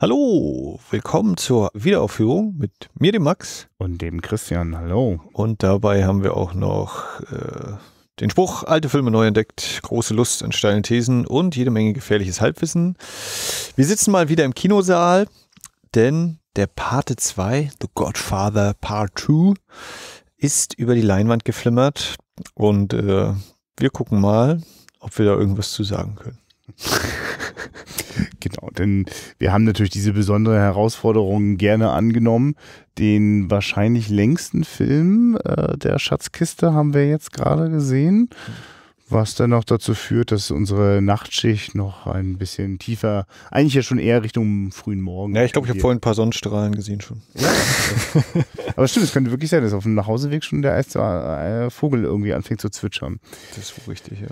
Hallo, willkommen zur Wiederaufführung mit mir, dem Max. Und dem Christian, hallo. Und dabei haben wir auch noch äh, den Spruch, alte Filme neu entdeckt, große Lust an steilen Thesen und jede Menge gefährliches Halbwissen. Wir sitzen mal wieder im Kinosaal, denn der Pate 2, The Godfather Part 2, ist über die Leinwand geflimmert und äh, wir gucken mal, ob wir da irgendwas zu sagen können. Genau, denn wir haben natürlich diese besondere Herausforderung gerne angenommen. Den wahrscheinlich längsten Film äh, der Schatzkiste haben wir jetzt gerade gesehen, was dann auch dazu führt, dass unsere Nachtschicht noch ein bisschen tiefer, eigentlich ja schon eher Richtung frühen Morgen. Ja, ich glaube, ich habe vorhin ein paar Sonnenstrahlen gesehen schon. Ja. Aber stimmt, es könnte wirklich sein, dass auf dem Nachhauseweg schon der äh, Vogel irgendwie anfängt zu zwitschern. Das ist richtig, ja.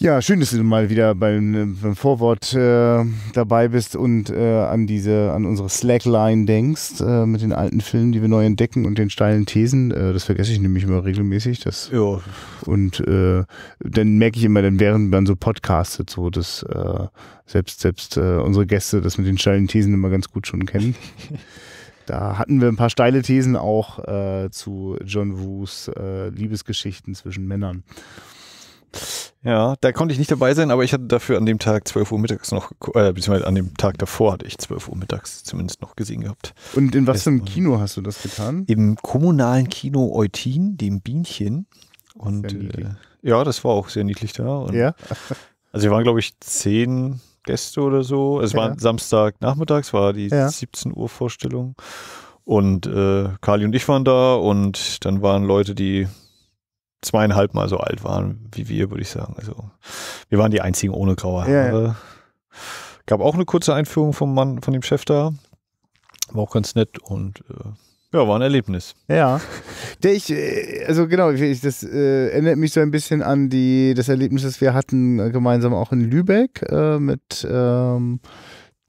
Ja, schön, dass du mal wieder beim, beim Vorwort äh, dabei bist und äh, an diese, an unsere Slackline denkst, äh, mit den alten Filmen, die wir neu entdecken und den steilen Thesen. Äh, das vergesse ich nämlich immer regelmäßig. Das, ja. Und äh, dann merke ich immer, dann während man so podcastet, so dass äh, selbst, selbst unsere Gäste das mit den steilen Thesen immer ganz gut schon kennen. Da hatten wir ein paar steile Thesen auch zu John Woos Liebesgeschichten zwischen Männern. Ja, da konnte ich nicht dabei sein, aber ich hatte dafür an dem Tag 12 Uhr mittags noch, äh, beziehungsweise an dem Tag davor hatte ich 12 Uhr mittags zumindest noch gesehen gehabt. Und in was für einem Kino hast du das getan? Im kommunalen Kino Eutin, dem Bienchen. Und äh, ja, das war auch sehr niedlich da. ja. also wir waren, glaube ich, zehn Gäste oder so. Es ja. war Samstag nachmittags, war die ja. 17 Uhr Vorstellung. Und äh, Kali und ich waren da und dann waren Leute, die zweieinhalb Mal so alt waren wie wir, würde ich sagen. Also wir waren die einzigen ohne graue Haare. Ja. Gab auch eine kurze Einführung vom Mann, von dem Chef da. War auch ganz nett und äh, ja, war ein Erlebnis. Ja. Der ich, äh, also genau, ich, das äh, erinnert mich so ein bisschen an die, das Erlebnis, das wir hatten äh, gemeinsam auch in Lübeck äh, mit ähm,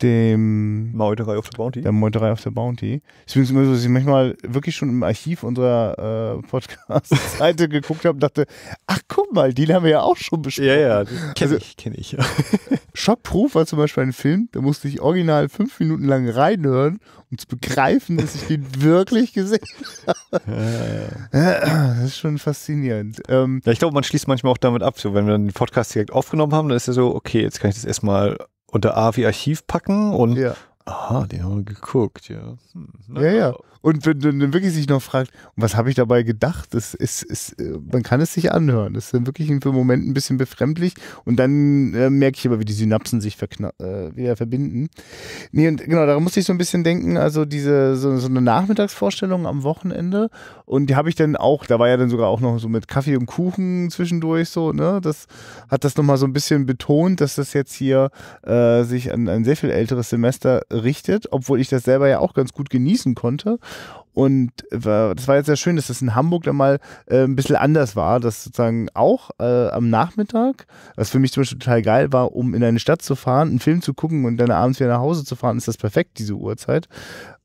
dem Meuterei auf der Bounty. Der Meuterei auf der Bounty. Ich bin immer so, dass ich manchmal wirklich schon im Archiv unserer äh, Podcast-Seite geguckt habe und dachte, ach guck mal, die haben wir ja auch schon besprochen. Ja, ja, kenne also, ich, kenne ich. Ja. Shopproof war zum Beispiel ein Film, da musste ich original fünf Minuten lang reinhören, um zu begreifen, dass ich den wirklich gesehen habe. Ja, ja, das ist schon faszinierend. Ähm, ja, ich glaube, man schließt manchmal auch damit ab, so wenn wir dann den Podcast direkt aufgenommen haben, dann ist ja so, okay, jetzt kann ich das erstmal unter A wie Archiv packen und ja aha, die haben wir geguckt, ja. Hm, ja, ja. Und wenn man wirklich sich noch fragt, was habe ich dabei gedacht, das ist, ist, äh, man kann es sich anhören. Das ist dann wirklich für einen Moment ein bisschen befremdlich und dann äh, merke ich aber, wie die Synapsen sich äh, wieder verbinden. Nee, und genau, da musste ich so ein bisschen denken, also diese, so, so eine Nachmittagsvorstellung am Wochenende und die habe ich dann auch, da war ja dann sogar auch noch so mit Kaffee und Kuchen zwischendurch so, ne, das hat das nochmal so ein bisschen betont, dass das jetzt hier äh, sich an ein sehr viel älteres Semester richtet, obwohl ich das selber ja auch ganz gut genießen konnte. Und das war jetzt sehr schön, dass das in Hamburg dann mal äh, ein bisschen anders war, dass sozusagen auch äh, am Nachmittag, was für mich zum Beispiel total geil war, um in eine Stadt zu fahren, einen Film zu gucken und dann abends wieder nach Hause zu fahren, ist das perfekt, diese Uhrzeit.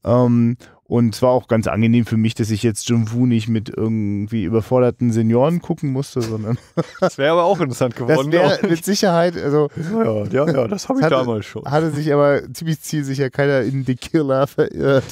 Ähm, und es war auch ganz angenehm für mich, dass ich jetzt Jim Wu nicht mit irgendwie überforderten Senioren gucken musste, sondern. Das wäre aber auch interessant geworden. Das wäre mit Sicherheit, also. Ja, ja, ja das habe ich hatte, damals schon. Hatte sich aber ziemlich zielsicher keiner in The Killer verirrt.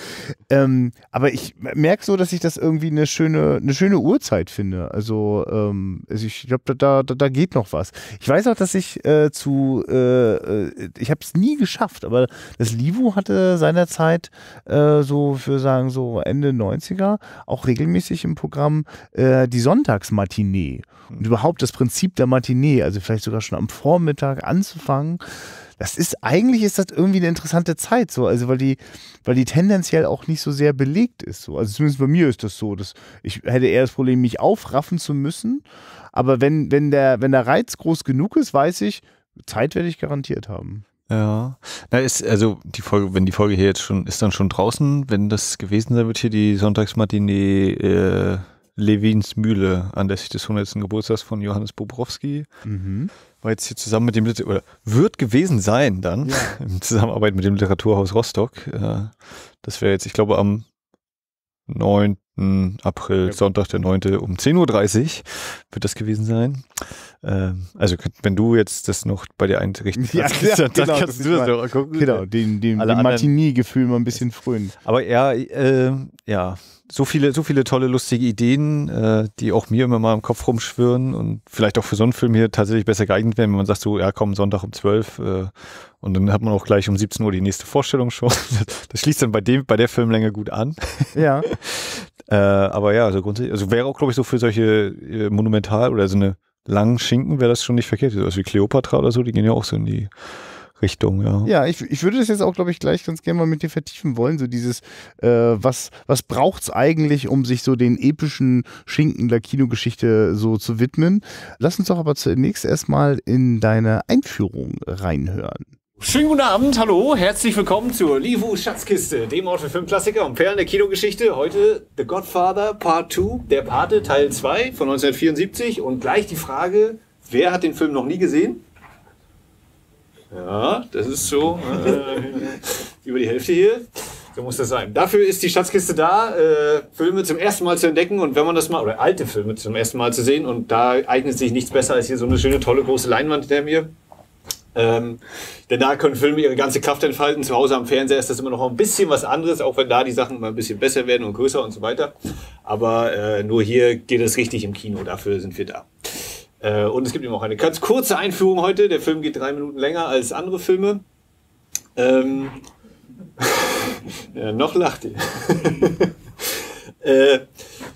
ähm, aber ich merke so, dass ich das irgendwie eine schöne, eine schöne Uhrzeit finde. Also, ähm, also ich glaube, da, da, da geht noch was. Ich weiß auch, dass ich äh, zu. Äh, äh ich habe es nie geschafft, aber das Livu hatte seinerzeit äh, so für sagen so Ende 90er auch regelmäßig im Programm äh, die Sonntagsmatinee hm. und überhaupt das Prinzip der Matinee, also vielleicht sogar schon am Vormittag anzufangen. Das ist eigentlich ist das irgendwie eine interessante Zeit so, also weil die weil die tendenziell auch nicht so sehr belegt ist so. Also zumindest bei mir ist das so, dass ich hätte eher das Problem mich aufraffen zu müssen, aber wenn wenn der wenn der Reiz groß genug ist, weiß ich Zeit werde ich garantiert haben. Ja. Na, ist, also die Folge, wenn die Folge hier jetzt schon, ist dann schon draußen, wenn das gewesen sein wird, hier die Sonntagsmatinee äh, Levins Mühle anlässlich des 100. Geburtstags von Johannes Bobrowski. Mhm. War jetzt hier zusammen mit dem, oder wird gewesen sein dann, ja. in Zusammenarbeit mit dem Literaturhaus Rostock. Äh, das wäre jetzt, ich glaube, am 9. April, ja. Sonntag, der 9. um 10.30 Uhr wird das gewesen sein. Ähm, also, wenn du jetzt das noch bei dir einrichten ja, kannst, ja, dann, genau, dann kannst du das noch gucken. Genau, den, den, den Martini-Gefühl mal ein bisschen frönen. Aber ja, äh, ja, so viele, so viele tolle, lustige Ideen, äh, die auch mir immer mal im Kopf rumschwirren und vielleicht auch für so einen Film hier tatsächlich besser geeignet werden, wenn man sagt so, ja komm, Sonntag um 12 äh, und dann hat man auch gleich um 17 Uhr die nächste Vorstellung schon. Das schließt dann bei dem, bei der Filmlänge gut an. Ja. äh, aber ja, also grundsätzlich, also wäre auch, glaube ich, so für solche äh, Monumental oder so eine langen Schinken wäre das schon nicht verkehrt. So also wie Cleopatra oder so, die gehen ja auch so in die Richtung, ja. Ja, ich, ich würde das jetzt auch, glaube ich, gleich ganz gerne mal mit dir vertiefen wollen. So dieses, äh, was, was braucht es eigentlich, um sich so den epischen Schinken der Kinogeschichte so zu widmen? Lass uns doch aber zunächst erstmal in deine Einführung reinhören. Schönen guten Abend, hallo, herzlich willkommen zur Livu Schatzkiste, dem Ort für Filmklassiker und Perlen der Kinogeschichte. Heute The Godfather Part 2, der Pate Teil 2 von 1974 und gleich die Frage, wer hat den Film noch nie gesehen? Ja, das ist so. Äh, über die Hälfte hier. So muss das sein. Dafür ist die Schatzkiste da, äh, Filme zum ersten Mal zu entdecken und wenn man das mal, oder alte Filme zum ersten Mal zu sehen und da eignet sich nichts besser als hier so eine schöne, tolle, große Leinwand hinter mir. Ähm, denn da können Filme ihre ganze Kraft entfalten. Zu Hause am Fernseher ist das immer noch ein bisschen was anderes, auch wenn da die Sachen immer ein bisschen besser werden und größer und so weiter. Aber äh, nur hier geht es richtig im Kino, dafür sind wir da. Äh, und es gibt eben auch eine ganz kurze Einführung heute. Der Film geht drei Minuten länger als andere Filme. Ähm, ja, noch lacht ihr. äh,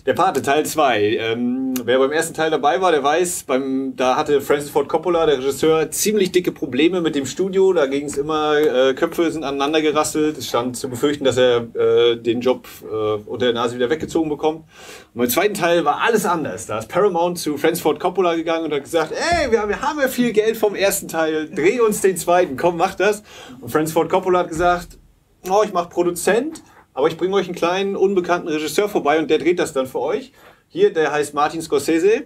der Pate, Teil 2. Ähm, wer beim ersten Teil dabei war, der weiß, beim, da hatte Francis Ford Coppola, der Regisseur, ziemlich dicke Probleme mit dem Studio. Da ging es immer, äh, Köpfe sind aneinander gerasselt. Es stand zu befürchten, dass er äh, den Job äh, unter der Nase wieder weggezogen bekommt. Und beim zweiten Teil war alles anders. Da ist Paramount zu Francis Ford Coppola gegangen und hat gesagt, ey, wir haben, wir haben ja viel Geld vom ersten Teil, dreh uns den zweiten, komm, mach das. Und Francis Ford Coppola hat gesagt, oh, ich mach Produzent aber ich bringe euch einen kleinen unbekannten Regisseur vorbei und der dreht das dann für euch. Hier, der heißt Martin Scorsese.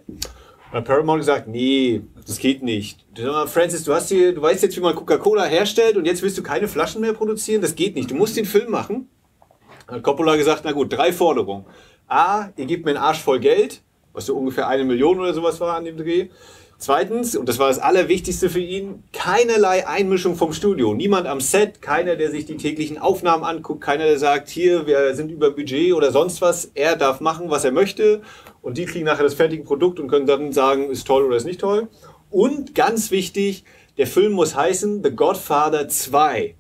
Und Paramount gesagt, nee, das geht nicht. Francis, du hast hier, du weißt jetzt, wie man Coca-Cola herstellt und jetzt willst du keine Flaschen mehr produzieren, das geht nicht. Du musst den Film machen. Hat Coppola gesagt, na gut, drei Forderungen. A, ihr gebt mir einen Arsch voll Geld, was so ungefähr eine Million oder sowas war an dem Dreh. Zweitens, und das war das Allerwichtigste für ihn, keinerlei Einmischung vom Studio. Niemand am Set, keiner, der sich die täglichen Aufnahmen anguckt, keiner, der sagt, hier, wir sind über Budget oder sonst was. Er darf machen, was er möchte. Und die kriegen nachher das fertige Produkt und können dann sagen, ist toll oder ist nicht toll. Und ganz wichtig, der Film muss heißen The Godfather 2.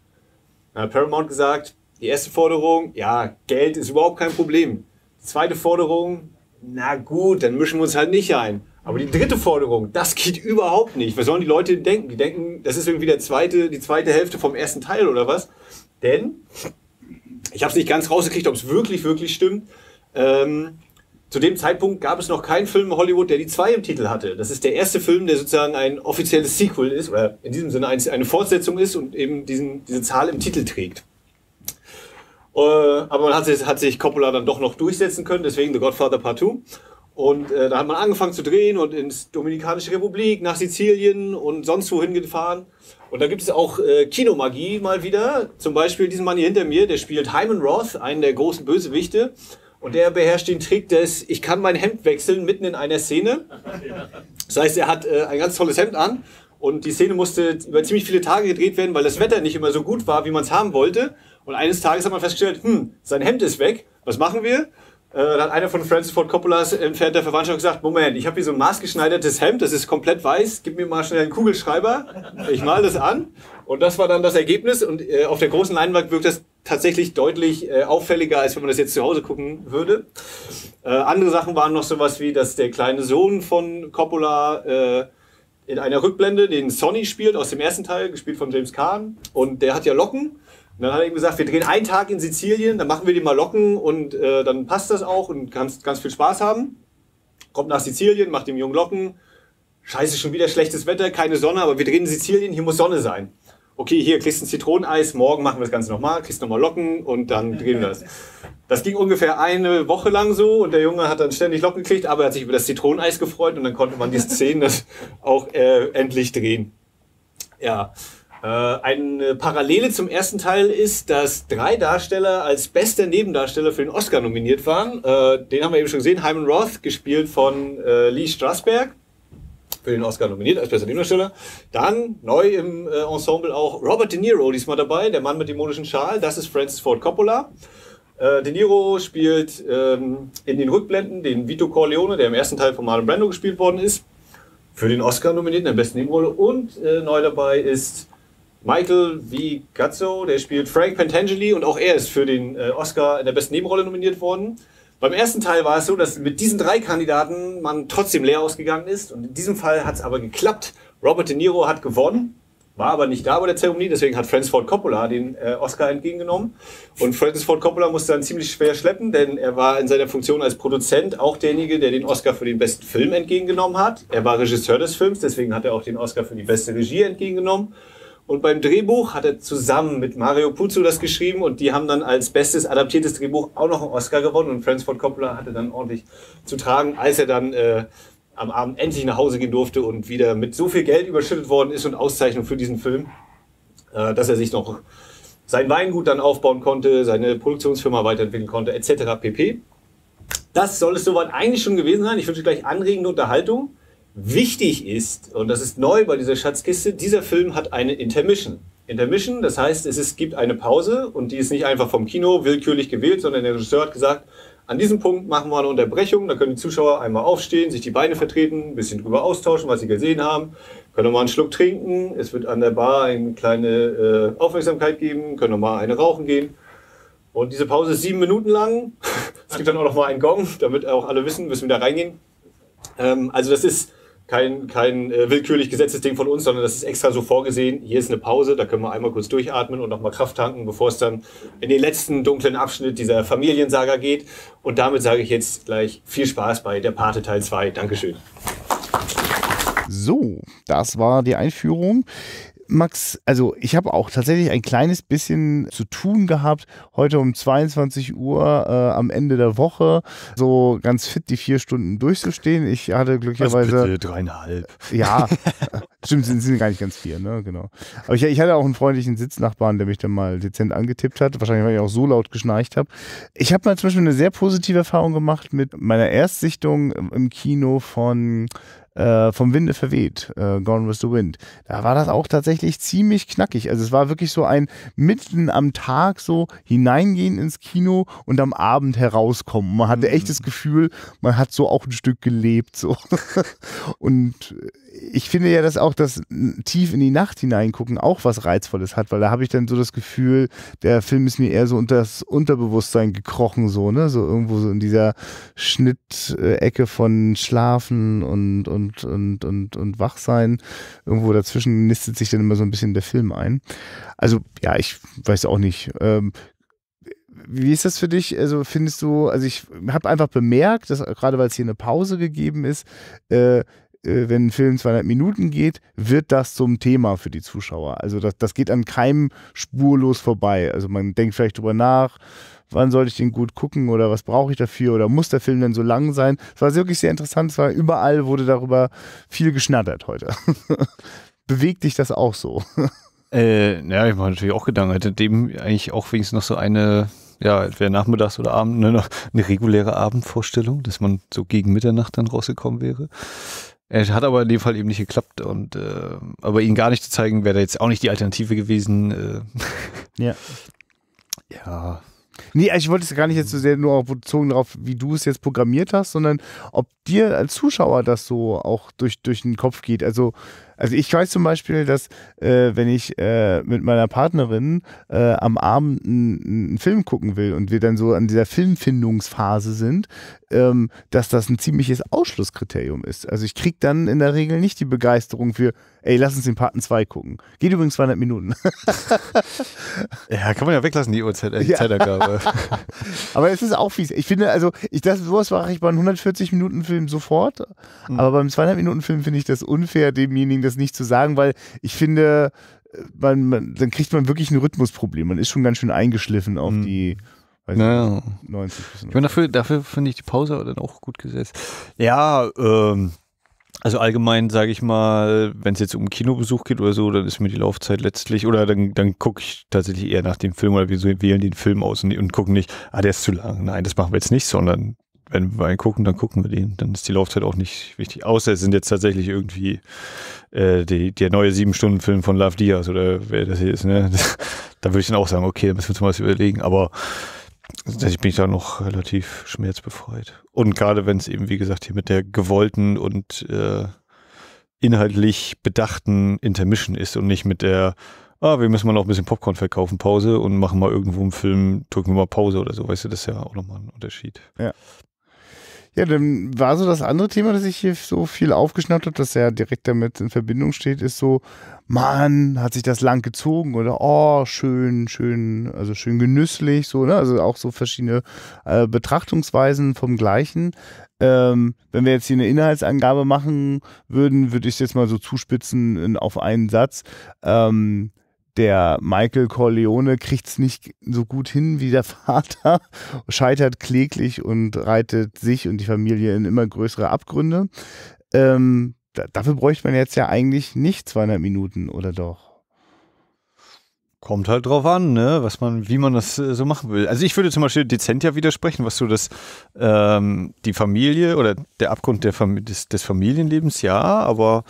Dann hat Paramount gesagt, die erste Forderung, ja, Geld ist überhaupt kein Problem. Die zweite Forderung, na gut, dann mischen wir uns halt nicht ein. Aber die dritte Forderung, das geht überhaupt nicht. Was sollen die Leute denken? Die denken, das ist irgendwie der zweite, die zweite Hälfte vom ersten Teil oder was? Denn, ich habe es nicht ganz rausgekriegt, ob es wirklich, wirklich stimmt. Ähm, zu dem Zeitpunkt gab es noch keinen Film in Hollywood, der die zwei im Titel hatte. Das ist der erste Film, der sozusagen ein offizielles Sequel ist, oder in diesem Sinne eine Fortsetzung ist und eben diesen, diese Zahl im Titel trägt. Äh, aber man hat sich, hat sich Coppola dann doch noch durchsetzen können, deswegen The Godfather Part 2. Und äh, da hat man angefangen zu drehen und ins Dominikanische Republik, nach Sizilien und sonst wohin gefahren. Und da gibt es auch äh, Kinomagie mal wieder. Zum Beispiel diesen Mann hier hinter mir, der spielt Hyman Roth, einen der großen Bösewichte. Und der beherrscht den Trick des, ich kann mein Hemd wechseln mitten in einer Szene. Das heißt, er hat äh, ein ganz tolles Hemd an und die Szene musste über ziemlich viele Tage gedreht werden, weil das Wetter nicht immer so gut war, wie man es haben wollte. Und eines Tages hat man festgestellt, hm, sein Hemd ist weg. Was machen wir? Äh, dann einer von Francis Ford Coppolas entfernt der Verwandtschaft gesagt, Moment, ich habe hier so ein maßgeschneidertes Hemd, das ist komplett weiß, gib mir mal schnell einen Kugelschreiber, ich male das an. Und das war dann das Ergebnis und äh, auf der großen Leinwand wirkt das tatsächlich deutlich äh, auffälliger, als wenn man das jetzt zu Hause gucken würde. Äh, andere Sachen waren noch sowas wie, dass der kleine Sohn von Coppola äh, in einer Rückblende den Sonny spielt aus dem ersten Teil, gespielt von James Kahn. und der hat ja Locken und dann hat er eben gesagt, wir drehen einen Tag in Sizilien, dann machen wir die mal locken und äh, dann passt das auch und kannst ganz viel Spaß haben. Kommt nach Sizilien, macht dem Jungen Locken. Scheiße, schon wieder schlechtes Wetter, keine Sonne, aber wir drehen in Sizilien, hier muss Sonne sein. Okay, hier kriegst du ein Zitroneneis, morgen machen wir das Ganze nochmal, kriegst nochmal Locken und dann drehen wir das. Das ging ungefähr eine Woche lang so und der Junge hat dann ständig Locken gekriegt, aber er hat sich über das Zitroneneis gefreut und dann konnte man die Szene auch äh, endlich drehen. Ja. Äh, eine Parallele zum ersten Teil ist, dass drei Darsteller als bester Nebendarsteller für den Oscar nominiert waren. Äh, den haben wir eben schon gesehen. Hyman Roth, gespielt von äh, Lee Strasberg, für den Oscar nominiert als bester Nebendarsteller. Dann neu im Ensemble auch Robert De Niro, diesmal dabei, der Mann mit dem modischen Schal. Das ist Francis Ford Coppola. De Niro spielt ähm, in den Rückblenden den Vito Corleone, der im ersten Teil von Marlon Brando gespielt worden ist, für den Oscar nominiert in der besten Nebenrolle. Und neu dabei ist Michael V. Gazzo, der spielt Frank Pentangeli und auch er ist für den äh, Oscar in der besten Nebenrolle nominiert worden. Beim ersten Teil war es so, dass mit diesen drei Kandidaten man trotzdem leer ausgegangen ist. Und in diesem Fall hat es aber geklappt. Robert De Niro hat gewonnen, war aber nicht da bei der Zeremonie, deswegen hat Francis Ford Coppola den äh, Oscar entgegengenommen. Und Francis Ford Coppola musste dann ziemlich schwer schleppen, denn er war in seiner Funktion als Produzent auch derjenige, der den Oscar für den besten Film entgegengenommen hat. Er war Regisseur des Films, deswegen hat er auch den Oscar für die beste Regie entgegengenommen. Und beim Drehbuch hat er zusammen mit Mario Puzo das geschrieben und die haben dann als bestes adaptiertes Drehbuch auch noch einen Oscar gewonnen und Francis Ford Coppola hatte dann ordentlich zu tragen, als er dann äh, am Abend endlich nach Hause gehen durfte und wieder mit so viel Geld überschüttet worden ist und Auszeichnung für diesen Film, äh, dass er sich noch sein Weingut dann aufbauen konnte, seine Produktionsfirma weiterentwickeln konnte, etc. pp. Das soll es soweit eigentlich schon gewesen sein. Ich wünsche gleich anregende Unterhaltung wichtig ist, und das ist neu bei dieser Schatzkiste, dieser Film hat eine Intermission. Intermission, das heißt, es ist, gibt eine Pause und die ist nicht einfach vom Kino willkürlich gewählt, sondern der Regisseur hat gesagt, an diesem Punkt machen wir eine Unterbrechung, da können die Zuschauer einmal aufstehen, sich die Beine vertreten, ein bisschen drüber austauschen, was sie gesehen haben, können nochmal einen Schluck trinken, es wird an der Bar eine kleine äh, Aufmerksamkeit geben, können nochmal eine rauchen gehen. Und diese Pause ist sieben Minuten lang. es gibt dann auch nochmal einen Gong, damit auch alle wissen, müssen wir da reingehen. Ähm, also das ist kein, kein äh, willkürlich gesetztes Ding von uns, sondern das ist extra so vorgesehen. Hier ist eine Pause, da können wir einmal kurz durchatmen und nochmal Kraft tanken, bevor es dann in den letzten dunklen Abschnitt dieser Familiensaga geht. Und damit sage ich jetzt gleich viel Spaß bei der Pate Teil 2. Dankeschön. So, das war die Einführung. Max, also ich habe auch tatsächlich ein kleines bisschen zu tun gehabt. Heute um 22 Uhr äh, am Ende der Woche so ganz fit die vier Stunden durchzustehen. Ich hatte also glücklicherweise. Also bitte, dreieinhalb. Ja, äh, stimmt, sind, sind gar nicht ganz vier, ne? Genau. Aber ich, ich hatte auch einen freundlichen Sitznachbarn, der mich dann mal dezent angetippt hat. Wahrscheinlich, weil ich auch so laut geschnarcht habe. Ich habe mal zum Beispiel eine sehr positive Erfahrung gemacht mit meiner Erstsichtung im Kino von äh, vom Winde verweht, äh, Gone with the Wind. Da war das auch tatsächlich ziemlich knackig. Also es war wirklich so ein mitten am Tag so hineingehen ins Kino und am Abend herauskommen. Man hatte echt mhm. das Gefühl, man hat so auch ein Stück gelebt. So. und ich finde ja, dass auch das tief in die Nacht hineingucken auch was Reizvolles hat, weil da habe ich dann so das Gefühl, der Film ist mir eher so unter das Unterbewusstsein gekrochen, so, ne? So irgendwo so in dieser Schnittecke von Schlafen und, und und, und, und, und Wachsein. Irgendwo dazwischen nistet sich dann immer so ein bisschen der Film ein. Also ja, ich weiß auch nicht. Ähm, wie ist das für dich? Also findest du, also ich habe einfach bemerkt, dass gerade weil es hier eine Pause gegeben ist, äh, äh wenn ein Film zweieinhalb Minuten geht, wird das zum Thema für die Zuschauer. Also das, das geht an keinem spurlos vorbei. Also man denkt vielleicht drüber nach, wann sollte ich den gut gucken oder was brauche ich dafür oder muss der Film denn so lang sein? Es war wirklich sehr interessant, es war überall wurde darüber viel geschnattert heute. Bewegt dich das auch so? äh, ja, ich mache natürlich auch Gedanken, hätte dem eigentlich auch wenigstens noch so eine ja, entweder nachmittags oder abend, ne, eine reguläre Abendvorstellung, dass man so gegen Mitternacht dann rausgekommen wäre. Es äh, hat aber in dem Fall eben nicht geklappt und äh, aber ihn gar nicht zu zeigen, wäre da jetzt auch nicht die Alternative gewesen. Äh. Ja. Ja. Nee, ich wollte es gar nicht jetzt so sehr nur bezogen darauf, wie du es jetzt programmiert hast, sondern ob dir als Zuschauer das so auch durch, durch den Kopf geht. Also, also ich weiß zum Beispiel, dass äh, wenn ich äh, mit meiner Partnerin äh, am Abend einen Film gucken will und wir dann so an dieser Filmfindungsphase sind, ähm, dass das ein ziemliches Ausschlusskriterium ist. Also ich kriege dann in der Regel nicht die Begeisterung für, ey, lass uns den Paten 2 gucken. Geht übrigens 200 Minuten. ja, kann man ja weglassen, die Uhrzeit, äh, die ja. Zeitangabe. aber es ist auch fies. Ich finde, also ich, das, sowas mache ich bei einem 140-Minuten-Film sofort, mhm. aber beim 200-Minuten-Film finde ich das unfair, demjenigen das nicht zu sagen, weil ich finde, äh, man, man, dann kriegt man wirklich ein Rhythmusproblem. Man ist schon ganz schön eingeschliffen auf mhm. die Weiß naja. Nicht, 90 bis Ich meine, dafür, dafür finde ich die Pause dann auch gut gesetzt. Ja, ähm, also allgemein sage ich mal, wenn es jetzt um Kinobesuch geht oder so, dann ist mir die Laufzeit letztlich, oder dann, dann gucke ich tatsächlich eher nach dem Film oder wir wählen den Film aus und, und gucken nicht, ah, der ist zu lang. Nein, das machen wir jetzt nicht, sondern wenn wir einen gucken, dann gucken wir den. Dann ist die Laufzeit auch nicht wichtig. Außer es sind jetzt tatsächlich irgendwie äh, die, der neue Sieben-Stunden-Film von Love Diaz oder wer das hier ist. Ne? da würde ich dann auch sagen, okay, da müssen wir uns mal was überlegen. Aber also ich bin da noch relativ schmerzbefreit. Und gerade wenn es eben, wie gesagt, hier mit der gewollten und äh, inhaltlich bedachten Intermission ist und nicht mit der, ah, wir müssen mal noch ein bisschen Popcorn verkaufen, Pause und machen mal irgendwo einen Film, drücken wir mal Pause oder so, weißt du, das ist ja auch nochmal ein Unterschied. Ja. Ja, dann war so das andere Thema, das ich hier so viel aufgeschnappt habe, dass er direkt damit in Verbindung steht, ist so, Mann, hat sich das lang gezogen oder oh, schön, schön, also schön genüsslich, so, ne? Also auch so verschiedene äh, Betrachtungsweisen vom Gleichen. Ähm, wenn wir jetzt hier eine Inhaltsangabe machen würden, würde ich es jetzt mal so zuspitzen in, auf einen Satz. Ähm, der Michael Corleone kriegt es nicht so gut hin wie der Vater, scheitert kläglich und reitet sich und die Familie in immer größere Abgründe. Ähm, da, dafür bräuchte man jetzt ja eigentlich nicht 200 Minuten, oder doch? Kommt halt drauf an, ne? was man, wie man das äh, so machen will. Also ich würde zum Beispiel dezent ja widersprechen, was so das ähm, die Familie oder der Abgrund der Fam des, des Familienlebens, ja, aber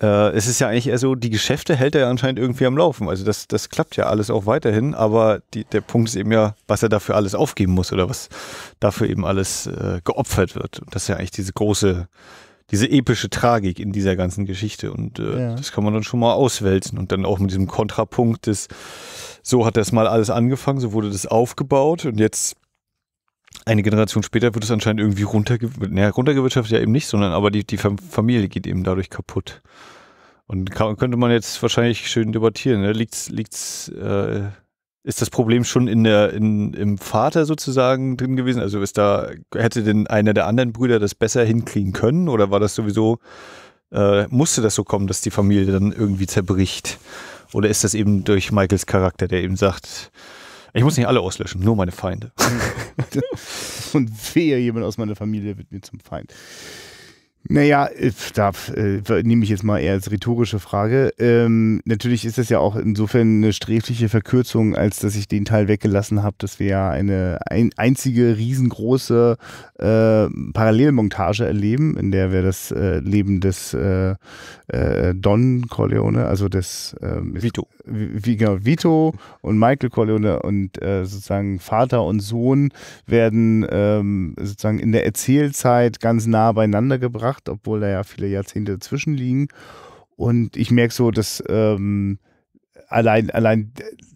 äh, es ist ja eigentlich eher so, die Geschäfte hält er ja anscheinend irgendwie am Laufen. Also das, das klappt ja alles auch weiterhin, aber die, der Punkt ist eben ja, was er dafür alles aufgeben muss oder was dafür eben alles äh, geopfert wird. Und das ist ja eigentlich diese große, diese epische Tragik in dieser ganzen Geschichte. Und äh, ja. das kann man dann schon mal auswälzen. Und dann auch mit diesem Kontrapunkt des, so hat das mal alles angefangen, so wurde das aufgebaut und jetzt eine Generation später wird es anscheinend irgendwie runterge ja, runtergewirtschaftet, ja eben nicht, sondern aber die, die Familie geht eben dadurch kaputt. Und kann, könnte man jetzt wahrscheinlich schön debattieren. Ne? Liegt's, liegt's, äh, ist das Problem schon in der, in, im Vater sozusagen drin gewesen? Also ist da, hätte denn einer der anderen Brüder das besser hinkriegen können oder war das sowieso, äh, musste das so kommen, dass die Familie dann irgendwie zerbricht? Oder ist das eben durch Michaels Charakter, der eben sagt, ich muss nicht alle auslöschen, nur meine Feinde. Und wehe, jemand aus meiner Familie wird mir zum Feind. Naja, da äh, nehme ich jetzt mal eher als rhetorische Frage. Ähm, natürlich ist das ja auch insofern eine sträfliche Verkürzung, als dass ich den Teil weggelassen habe, dass wir ja eine ein, einzige riesengroße äh, Parallelmontage erleben, in der wir das äh, Leben des äh, äh, Don Corleone, also des ähm, Vito. genau, Vito und Michael Corleone und äh, sozusagen Vater und Sohn werden ähm, sozusagen in der Erzählzeit ganz nah beieinander gebracht gebracht, obwohl da ja viele Jahrzehnte dazwischen liegen. Und ich merke so, dass ähm, allein, allein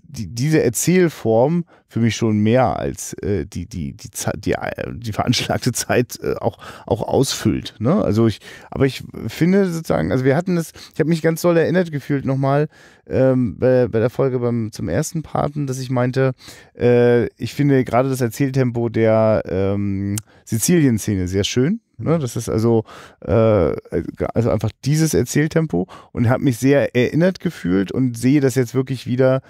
die, diese Erzählform für mich schon mehr als äh, die, die, die, Zeit, die, äh, die veranschlagte Zeit äh, auch, auch ausfüllt. Ne? Also ich, aber ich finde sozusagen, also wir hatten das, ich habe mich ganz doll erinnert gefühlt nochmal ähm, bei, bei der Folge beim, zum ersten Paten, dass ich meinte, äh, ich finde gerade das Erzähltempo der ähm, Sizilien-Szene sehr schön Ne? Das ist also, äh, äh also einfach dieses Erzähltempo und habe mich sehr erinnert gefühlt und sehe das jetzt wirklich wieder.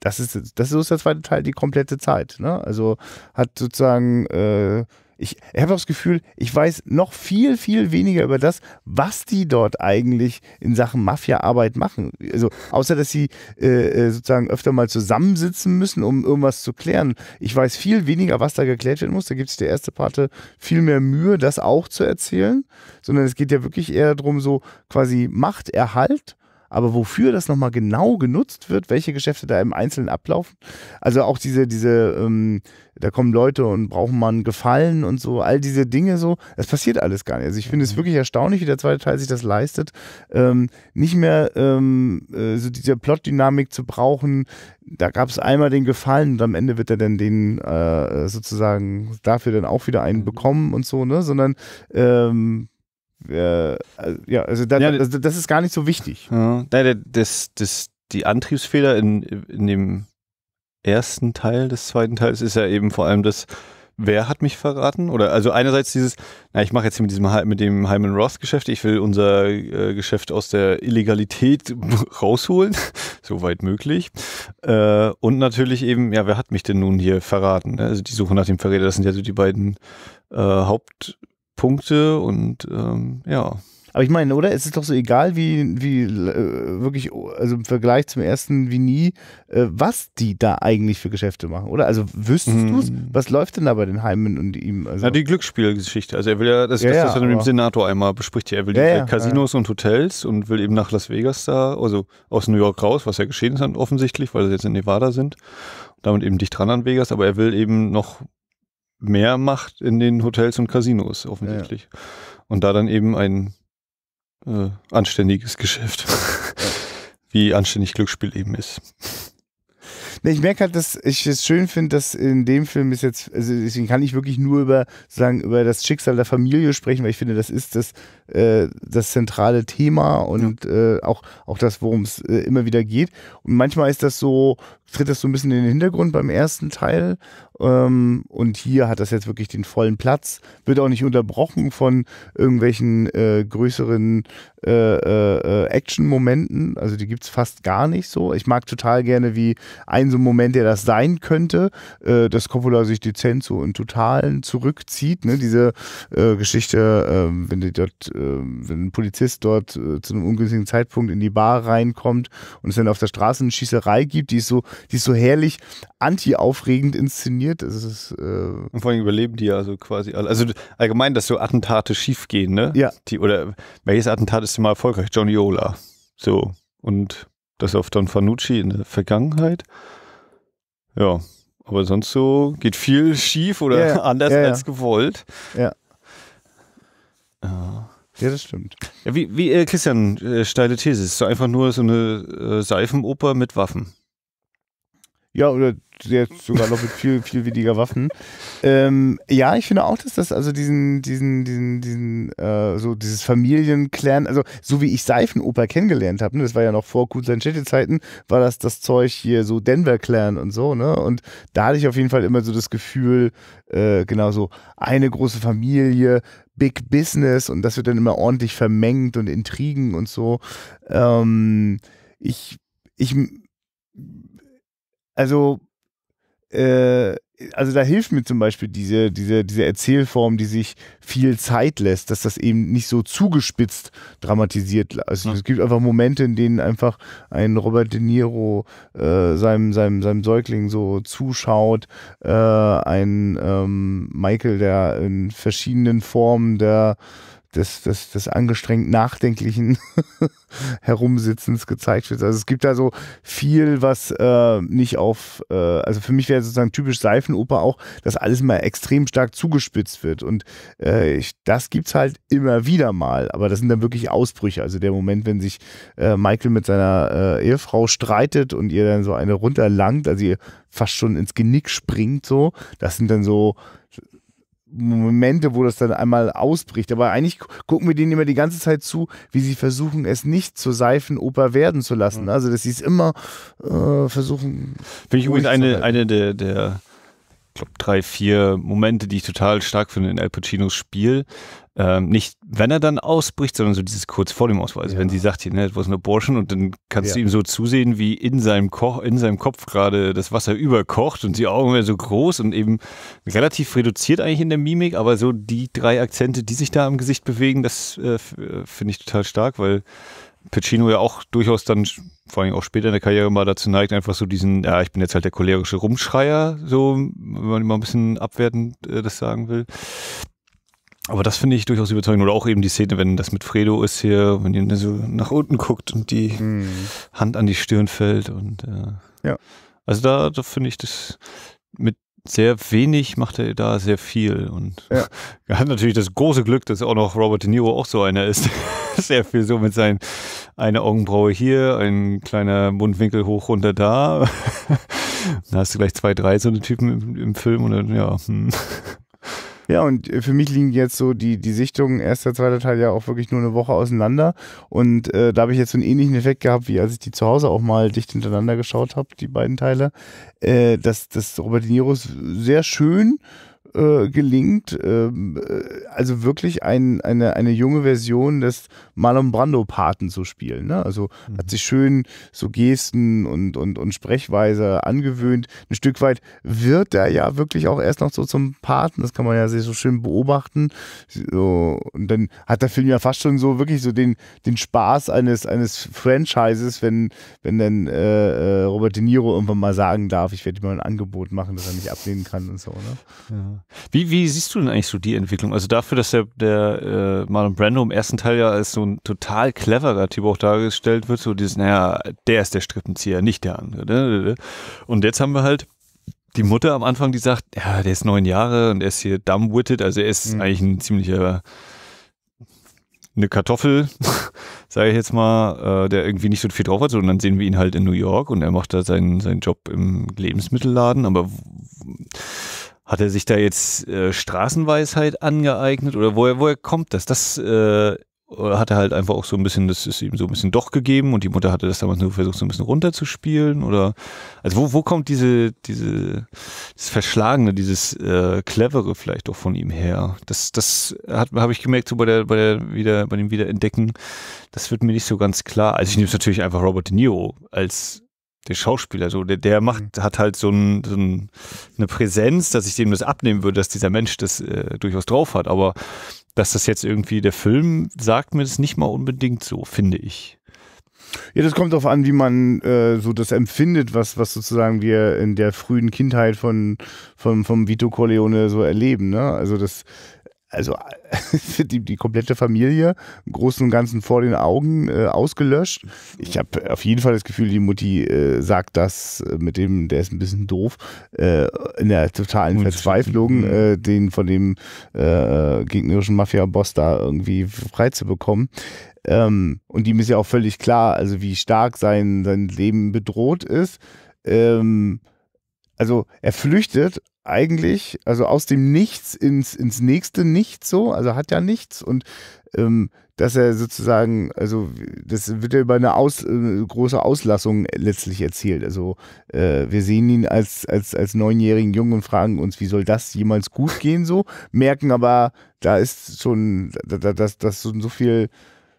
Das ist, das ist der zweite Teil, die komplette Zeit. Ne? Also hat sozusagen äh, ich habe das Gefühl, ich weiß noch viel, viel weniger über das, was die dort eigentlich in Sachen Mafia-Arbeit machen. Also, außer dass sie äh, äh sozusagen öfter mal zusammensitzen müssen, um irgendwas zu klären. Ich weiß viel weniger, was da geklärt werden muss. Da gibt es der erste Parte viel mehr Mühe, das auch zu erzählen, sondern es geht ja wirklich eher darum, so quasi Machterhalt aber wofür das nochmal genau genutzt wird, welche Geschäfte da im Einzelnen ablaufen. Also auch diese, diese, ähm, da kommen Leute und brauchen mal einen Gefallen und so, all diese Dinge so, das passiert alles gar nicht. Also ich finde es mhm. wirklich erstaunlich, wie der zweite Teil sich das leistet, ähm, nicht mehr ähm, äh, so diese Plot-Dynamik zu brauchen. Da gab es einmal den Gefallen und am Ende wird er dann den äh, sozusagen dafür dann auch wieder einen mhm. bekommen und so, ne? Sondern ähm, äh, also, ja, also da, ja, das, also das, ist gar nicht so wichtig. Ja, das, das, die Antriebsfehler in, in dem ersten Teil des zweiten Teils ist ja eben vor allem das, wer hat mich verraten? Oder also einerseits dieses, na, ich mache jetzt mit diesem mit dem Hyman Roth Geschäft, ich will unser äh, Geschäft aus der Illegalität rausholen, soweit möglich. Äh, und natürlich eben, ja, wer hat mich denn nun hier verraten? Ne? Also die Suche nach dem Verräter, das sind ja so die beiden äh, Haupt Punkte und ähm, ja. Aber ich meine, oder? Es ist doch so egal, wie, wie äh, wirklich, also im Vergleich zum ersten wie nie, äh, was die da eigentlich für Geschäfte machen, oder? Also wüsstest mhm. du es? Was läuft denn da bei den Heimen und ihm? Also? Ja, die Glücksspielgeschichte. Also er will ja, das, ja, das, das ja, hat er mit dem Senator einmal bespricht. Er will ja, die, äh, Casinos und Hotels und will eben nach Las Vegas da, also aus New York raus, was ja geschehen ist offensichtlich, weil sie jetzt in Nevada sind. Damit eben dicht dran an Vegas, aber er will eben noch mehr macht in den Hotels und Casinos offensichtlich. Ja. Und da dann eben ein äh, anständiges Geschäft, wie anständig Glücksspiel eben ist. Nee, ich merke halt, dass ich es schön finde, dass in dem Film ist jetzt, also deswegen kann ich wirklich nur über, sagen, über das Schicksal der Familie sprechen, weil ich finde, das ist das, äh, das zentrale Thema und ja. äh, auch, auch das, worum es äh, immer wieder geht. Und manchmal ist das so, tritt das so ein bisschen in den Hintergrund beim ersten Teil ähm, und hier hat das jetzt wirklich den vollen Platz, wird auch nicht unterbrochen von irgendwelchen äh, größeren äh, äh, äh Action-Momenten. Also die gibt es fast gar nicht so. Ich mag total gerne, wie ein so ein Moment, der das sein könnte, äh, dass Coppola sich dezent so in Totalen zurückzieht. Ne? Diese äh, Geschichte, ähm, wenn, die dort, ähm, wenn ein Polizist dort zu einem ungünstigen Zeitpunkt in die Bar reinkommt und es dann auf der Straße eine Schießerei gibt, die ist so, die ist so herrlich anti-aufregend inszeniert funktioniert. Es ist, äh und vor allem überleben die ja also quasi alle. Also allgemein, dass so Attentate schief gehen, ne? Ja. Die, oder welches Attentat ist denn mal erfolgreich? Johnny Ola. So. Und das auf Don Fanucci in der Vergangenheit. Ja. Aber sonst so geht viel schief oder ja, anders ja, ja. als gewollt. Ja. Ja. das stimmt. Ja, wie, wie äh, Christian, äh, steile These. Ist so einfach nur so eine äh, Seifenoper mit Waffen. Ja, oder jetzt sogar noch mit viel, viel weniger Waffen. Ähm, ja, ich finde auch, dass das, also diesen, diesen, diesen, diesen, äh, so dieses Familienclan, also so wie ich Seifenoper kennengelernt habe, ne, das war ja noch vor Kudlan-Zeiten, war das das Zeug hier so Denver-Clan und so, ne? Und da hatte ich auf jeden Fall immer so das Gefühl, äh, genau so eine große Familie, Big Business und das wird dann immer ordentlich vermengt und Intrigen und so. Ähm, ich, ich also, äh, also da hilft mir zum Beispiel diese, diese, diese Erzählform, die sich viel Zeit lässt, dass das eben nicht so zugespitzt dramatisiert. Also es gibt einfach Momente, in denen einfach ein Robert De Niro äh, seinem, seinem, seinem Säugling so zuschaut, äh, ein ähm, Michael, der in verschiedenen Formen der des, des, des angestrengt nachdenklichen Herumsitzens gezeigt wird. Also es gibt da so viel, was äh, nicht auf, äh, also für mich wäre sozusagen typisch Seifenoper auch, dass alles mal extrem stark zugespitzt wird. Und äh, ich, das gibt's halt immer wieder mal, aber das sind dann wirklich Ausbrüche. Also der Moment, wenn sich äh, Michael mit seiner äh, Ehefrau streitet und ihr dann so eine runterlangt, also ihr fast schon ins Genick springt, so, das sind dann so Momente, wo das dann einmal ausbricht. Aber eigentlich gucken wir denen immer die ganze Zeit zu, wie sie versuchen, es nicht zur Seifenoper werden zu lassen. Mhm. Also, dass sie es immer äh, versuchen. Finde ich übrigens eine, eine der, der ich glaube, drei, vier Momente, die ich total stark finde in Al Pacinos Spiel ähm, nicht, wenn er dann ausbricht, sondern so dieses kurz vor dem Ausfall. Also ja. wenn sie sagt, hier, ne, it was an abortion und dann kannst ja. du ihm so zusehen, wie in seinem, Koch, in seinem Kopf gerade das Wasser überkocht und die Augen werden so groß und eben relativ reduziert eigentlich in der Mimik, aber so die drei Akzente, die sich da am Gesicht bewegen, das äh, äh finde ich total stark, weil Pacino ja auch durchaus dann, vor allem auch später in der Karriere mal dazu neigt, einfach so diesen, ja, ich bin jetzt halt der cholerische Rumschreier, so, wenn man immer ein bisschen abwertend äh, das sagen will. Aber das finde ich durchaus überzeugend. Oder auch eben die Szene, wenn das mit Fredo ist hier, wenn ihr so nach unten guckt und die mhm. Hand an die Stirn fällt. Und äh, ja. Also da, da finde ich das mit sehr wenig macht er da sehr viel. Und ja. er hat natürlich das große Glück, dass auch noch Robert De Niro auch so einer ist. sehr viel so mit seinen eine Augenbraue hier, ein kleiner Mundwinkel hoch runter da. da hast du gleich zwei, drei so eine Typen im, im Film und dann, ja. Hm. Ja, und äh, für mich liegen jetzt so die, die Sichtungen, erster, zweiter Teil ja auch wirklich nur eine Woche auseinander. Und äh, da habe ich jetzt so einen ähnlichen Effekt gehabt, wie als ich die zu Hause auch mal dicht hintereinander geschaut habe, die beiden Teile. Äh, dass dass Robert De Niro ist sehr schön äh, gelingt. Ähm, äh, also wirklich ein, eine, eine junge Version des Marlon Brando-Paten zu spielen. Ne? Also mhm. hat sich schön so Gesten und, und, und Sprechweise angewöhnt. Ein Stück weit wird er ja wirklich auch erst noch so zum Paten. Das kann man ja sehr so schön beobachten. So, und dann hat der Film ja fast schon so wirklich so den, den Spaß eines, eines Franchises, wenn, wenn dann äh, äh Robert De Niro irgendwann mal sagen darf, ich werde ihm mal ein Angebot machen, das er nicht ablehnen kann und so. Ne? Ja. Wie, wie siehst du denn eigentlich so die Entwicklung? Also dafür, dass der, der äh, Marlon Brando im ersten Teil ja als so ein total cleverer Typ auch dargestellt wird, so dieses, naja, der ist der Strippenzieher, nicht der andere. Ne, ne, ne. Und jetzt haben wir halt die Mutter am Anfang, die sagt, ja, der ist neun Jahre und er ist hier dumbwitted, also er ist mhm. eigentlich ein ziemlicher eine Kartoffel, sage ich jetzt mal, äh, der irgendwie nicht so viel drauf hat. So, und dann sehen wir ihn halt in New York und er macht da seinen, seinen Job im Lebensmittelladen. Aber hat er sich da jetzt äh, Straßenweisheit angeeignet oder woher, woher kommt das? Das äh, hat er halt einfach auch so ein bisschen, das ist ihm so ein bisschen doch gegeben und die Mutter hatte das damals nur versucht, so ein bisschen runterzuspielen oder also wo, wo kommt diese, diese, das Verschlagene, dieses äh, Clevere vielleicht auch von ihm her? Das, das hat habe ich gemerkt, so bei der, bei der wieder, bei dem Wiederentdecken, das wird mir nicht so ganz klar. Also ich nehme es natürlich einfach Robert De Niro als der Schauspieler, so, der, der macht, mhm. hat halt so, ein, so ein, eine Präsenz, dass ich dem das abnehmen würde, dass dieser Mensch das äh, durchaus drauf hat. Aber dass das jetzt irgendwie der Film sagt mir das nicht mal unbedingt so, finde ich. Ja, das kommt darauf an, wie man äh, so das empfindet, was, was sozusagen wir in der frühen Kindheit von, von, vom Vito Corleone so erleben. Ne? Also das also die, die komplette Familie im Großen und Ganzen vor den Augen äh, ausgelöscht. Ich habe auf jeden Fall das Gefühl, die Mutti äh, sagt das äh, mit dem, der ist ein bisschen doof, äh, in der totalen Verzweiflung, mhm. äh, den von dem äh, gegnerischen Mafia-Boss da irgendwie frei zu bekommen. Ähm, und ihm ist ja auch völlig klar, also wie stark sein, sein Leben bedroht ist. Ähm, also er flüchtet eigentlich, also aus dem Nichts ins, ins nächste Nichts so, also hat ja nichts und ähm, dass er sozusagen, also das wird ja über eine Aus, äh, große Auslassung letztlich erzählt. Also äh, wir sehen ihn als, als, als neunjährigen Jungen und fragen uns, wie soll das jemals gut gehen so, merken aber, da ist schon, da, da, das, das so, so viel,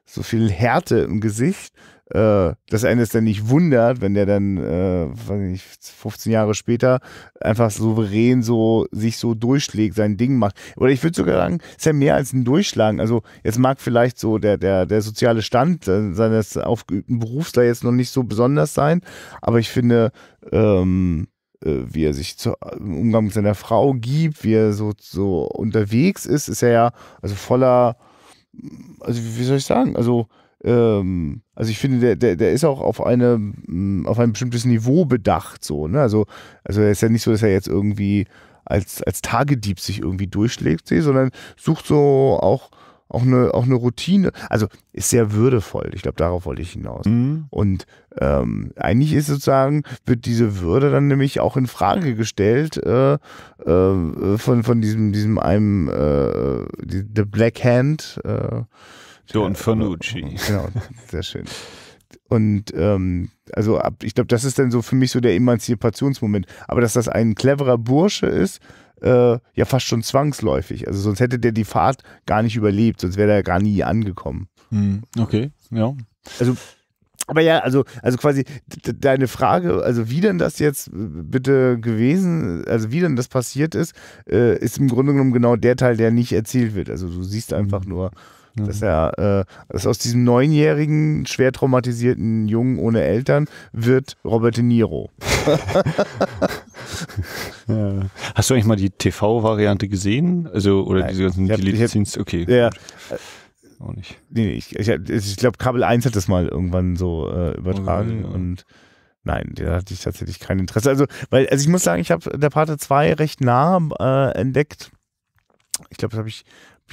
so viel Härte im Gesicht, äh, dass er es dann nicht wundert, wenn der dann, äh, weiß nicht, 15 Jahre später einfach souverän so sich so durchschlägt, sein Ding macht. Oder ich würde sogar sagen, es ist ja mehr als ein Durchschlagen. Also jetzt mag vielleicht so der, der, der soziale Stand äh, seines aufgeübten Berufs da jetzt noch nicht so besonders sein, aber ich finde, ähm, äh, wie er sich zu, im Umgang mit seiner Frau gibt, wie er so, so unterwegs ist, ist er ja also voller, also wie soll ich sagen, also ähm, also ich finde, der, der, der ist auch auf eine, mm, auf ein bestimmtes Niveau bedacht, so, ne? Also, also er ist ja nicht so, dass er jetzt irgendwie als, als Tagedieb sich irgendwie durchschlägt, sondern sucht so auch, auch eine, auch eine Routine. Also ist sehr würdevoll. Ich glaube, darauf wollte ich hinaus. Mhm. Und ähm, eigentlich ist sozusagen, wird diese Würde dann nämlich auch in Frage gestellt äh, äh, von, von diesem, diesem einem äh, The Black Hand. Äh, Don Fanucci. Genau, sehr schön. Und ähm, also ab, ich glaube, das ist dann so für mich so der Emanzipationsmoment. Aber dass das ein cleverer Bursche ist, äh, ja fast schon zwangsläufig. Also sonst hätte der die Fahrt gar nicht überlebt, sonst wäre er gar nie angekommen. Hm, okay, ja. Also aber ja, also, also quasi deine Frage, also wie denn das jetzt äh, bitte gewesen, also wie denn das passiert ist, äh, ist im Grunde genommen genau der Teil, der nicht erzählt wird. Also du siehst einfach hm. nur, das ist ja äh, das aus diesem neunjährigen, schwer traumatisierten Jungen ohne Eltern wird Robert De Niro. ja. Hast du eigentlich mal die TV-Variante gesehen? Also, oder Nein, diese ganzen Lizenz? Okay. Ja. auch nicht. Nee, ich, ich, ich glaube, Kabel 1 hat das mal irgendwann so äh, übertragen okay, ja. und nein, da hatte ich tatsächlich kein Interesse. Also, weil, also ich muss sagen, ich habe der Pate 2 recht nah äh, entdeckt. Ich glaube, das habe ich,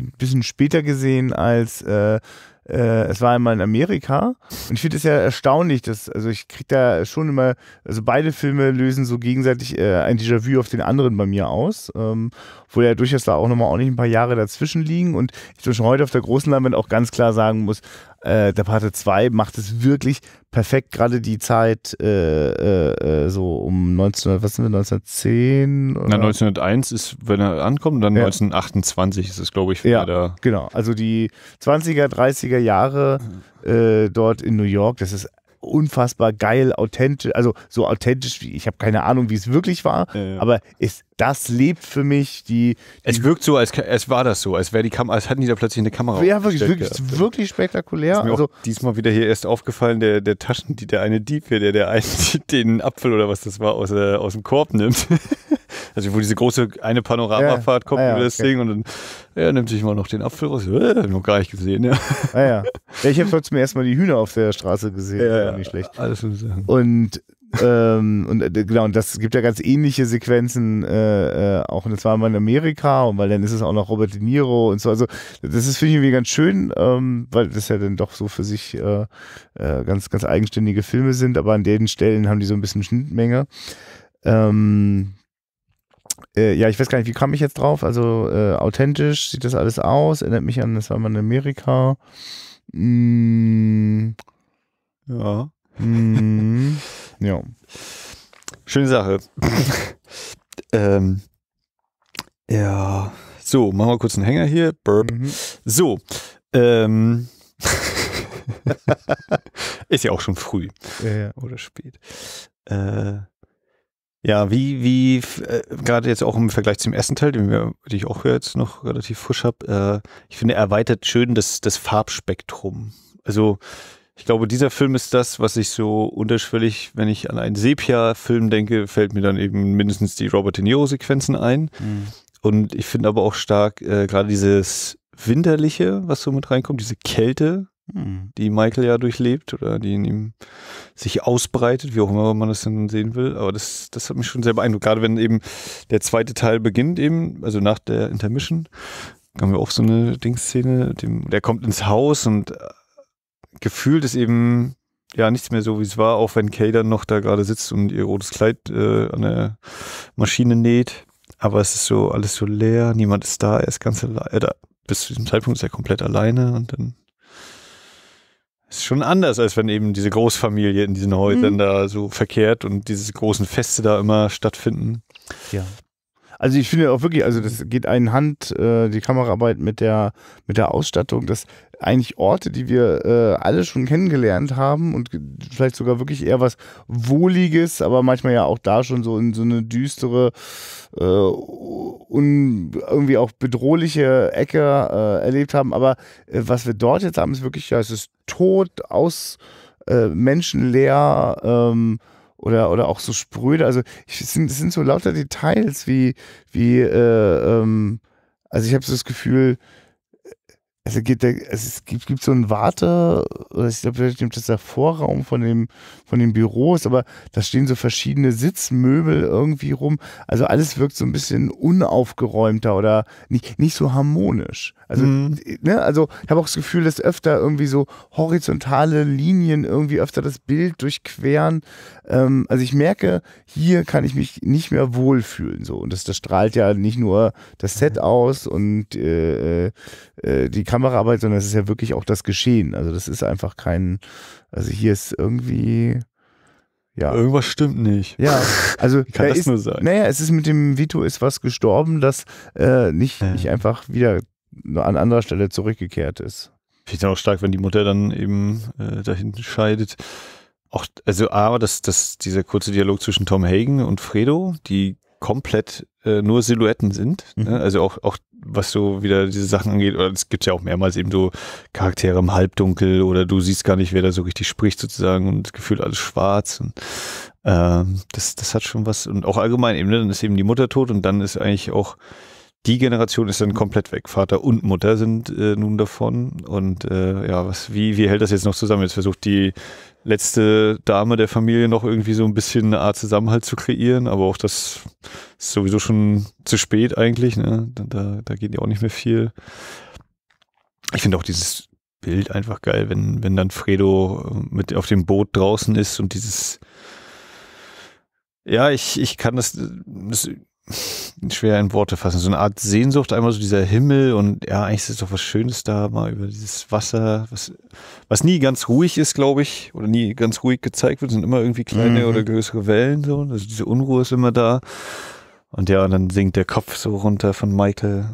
ein bisschen später gesehen als äh, äh, es war einmal in Amerika. Und ich finde es ja erstaunlich, dass, also ich kriege da schon immer, also beide Filme lösen so gegenseitig äh, ein Déjà-vu auf den anderen bei mir aus, ähm, wo ja durchaus da auch nochmal auch nicht ein paar Jahre dazwischen liegen. Und ich zwischen heute auf der großen Leinwand auch ganz klar sagen muss, äh, der Pate 2 macht es wirklich perfekt, gerade die Zeit äh, äh, äh so um 1900, was sind wir, 1910? Oder? Na, 1901 ist, wenn er ankommt, dann ja. 1928 ist es, glaube ich, ja, da. Genau, also die 20er, 30er Jahre äh, dort in New York, das ist unfassbar geil, authentisch, also so authentisch, wie ich habe keine Ahnung, wie es wirklich war, ja, ja. aber ist, das lebt für mich die, die Es wirkt so, als, als war das so, als wäre die Kam als hatten die da plötzlich eine Kamera. Ja, wirklich, wirklich, gehabt. wirklich spektakulär. Ist mir also diesmal wieder hier erst aufgefallen, der, der Taschen, die der eine Dieb hier, der der einen, den Apfel oder was das war aus, äh, aus dem Korb nimmt. Also wo diese große eine Panoramafahrt ja. kommt ah, ja, über das okay. Ding und dann ja, nimmt sich mal noch den Apfel raus. Äh, noch gar nicht gesehen, ja. Ah, ja. ja ich habe trotzdem erstmal die Hühner auf der Straße gesehen. Ja, nicht schlecht. Alles so und ähm, und äh, genau, und das gibt ja ganz ähnliche Sequenzen, äh, äh, auch und das war mal in Amerika, und weil dann ist es auch noch Robert De Niro und so. Also, das ist, finde ich, irgendwie ganz schön, ähm, weil das ja dann doch so für sich äh, äh, ganz, ganz eigenständige Filme sind, aber an den Stellen haben die so ein bisschen Schnittmenge. Ähm, äh, ja, ich weiß gar nicht, wie kam ich jetzt drauf? Also äh, authentisch sieht das alles aus, erinnert mich an, das war mal in Amerika. Mm. Ja. Mm. ja. Schöne Sache. ähm. Ja. So, machen wir kurz einen Hänger hier. Mhm. So. Ähm. ist ja auch schon früh. Ja, ja. Oder spät. Äh, ja, wie, wie äh, gerade jetzt auch im Vergleich zum ersten Teil, den, wir, den ich auch jetzt noch relativ frisch habe, äh, ich finde, erweitert schön das, das Farbspektrum. Also ich glaube, dieser Film ist das, was ich so unterschwellig, wenn ich an einen Sepia-Film denke, fällt mir dann eben mindestens die Robert De Niro-Sequenzen ein. Mhm. Und ich finde aber auch stark äh, gerade dieses Winterliche, was so mit reinkommt, diese Kälte, hm. die Michael ja durchlebt oder die in ihm sich ausbreitet, wie auch immer man das dann sehen will. Aber das, das hat mich schon sehr beeindruckt. Gerade wenn eben der zweite Teil beginnt, eben, also nach der Intermission, haben wir auch so eine Dingsszene, dem, der kommt ins Haus und äh, gefühlt ist eben ja nichts mehr so, wie es war, auch wenn Kay dann noch da gerade sitzt und ihr rotes Kleid äh, an der Maschine näht. Aber es ist so alles so leer, niemand ist da, er ist ganz allein. Äh, bis zu diesem Zeitpunkt ist er komplett alleine und dann ist schon anders, als wenn eben diese Großfamilie in diesen Häusern mhm. da so verkehrt und diese großen Feste da immer stattfinden. Ja. Also ich finde auch wirklich, also das geht einen Hand, äh, die Kameraarbeit mit der, mit der Ausstattung, dass eigentlich Orte, die wir äh, alle schon kennengelernt haben und vielleicht sogar wirklich eher was Wohliges, aber manchmal ja auch da schon so in so eine düstere äh, und irgendwie auch bedrohliche Ecke äh, erlebt haben. Aber äh, was wir dort jetzt haben, ist wirklich, ja, es ist tot, aus äh, menschenleer, ähm, oder, oder auch so spröde. Also es, sind, sind so lauter Details wie, wie äh, ähm, also ich habe so das Gefühl, also geht der, also es gibt, gibt so einen Warte, oder ich glaube, vielleicht nimmt das der Vorraum von dem, von den Büros, aber da stehen so verschiedene Sitzmöbel irgendwie rum. Also alles wirkt so ein bisschen unaufgeräumter oder nicht, nicht so harmonisch. Also, mhm. ne, also ich habe auch das Gefühl, dass öfter irgendwie so horizontale Linien irgendwie öfter das Bild durchqueren ähm, also ich merke, hier kann ich mich nicht mehr wohlfühlen. So. Und das, das strahlt ja nicht nur das Set mhm. aus und äh, äh, äh, die Kameraarbeit, sondern es ist ja wirklich auch das Geschehen. Also das ist einfach kein, also hier ist irgendwie. Ja. Irgendwas stimmt nicht. Ja, also Wie kann da das ist, nur sein. Naja, es ist mit dem Vito ist was gestorben, das äh, nicht, ja. nicht einfach wieder an anderer Stelle zurückgekehrt ist. Finde Ich dann auch stark, wenn die Mutter dann eben äh, dahin scheidet auch, also aber das, das, dieser kurze Dialog zwischen Tom Hagen und Fredo, die komplett äh, nur Silhouetten sind. Ne? Mhm. Ne? Also auch, auch was so wieder diese Sachen angeht, oder es gibt ja auch mehrmals eben so Charaktere im Halbdunkel oder du siehst gar nicht, wer da so richtig spricht sozusagen und das Gefühl alles schwarz und äh, das, das hat schon was und auch allgemein eben, ne? dann ist eben die Mutter tot und dann ist eigentlich auch die Generation ist dann komplett weg. Vater und Mutter sind äh, nun davon und äh, ja, was, wie, wie hält das jetzt noch zusammen? Jetzt versucht die letzte Dame der Familie noch irgendwie so ein bisschen eine Art Zusammenhalt zu kreieren, aber auch das ist sowieso schon zu spät eigentlich, ne? Da, da geht ja auch nicht mehr viel. Ich finde auch dieses Bild einfach geil, wenn, wenn dann Fredo ähm, mit auf dem Boot draußen ist und dieses ja, ich, ich kann das, das schwer in Worte fassen. So eine Art Sehnsucht, einmal so dieser Himmel und ja, eigentlich ist es doch was Schönes da, mal über dieses Wasser, was, was nie ganz ruhig ist, glaube ich, oder nie ganz ruhig gezeigt wird, sind immer irgendwie kleine mhm. oder größere Wellen so. Also diese Unruhe ist immer da. Und ja, und dann sinkt der Kopf so runter von Michael.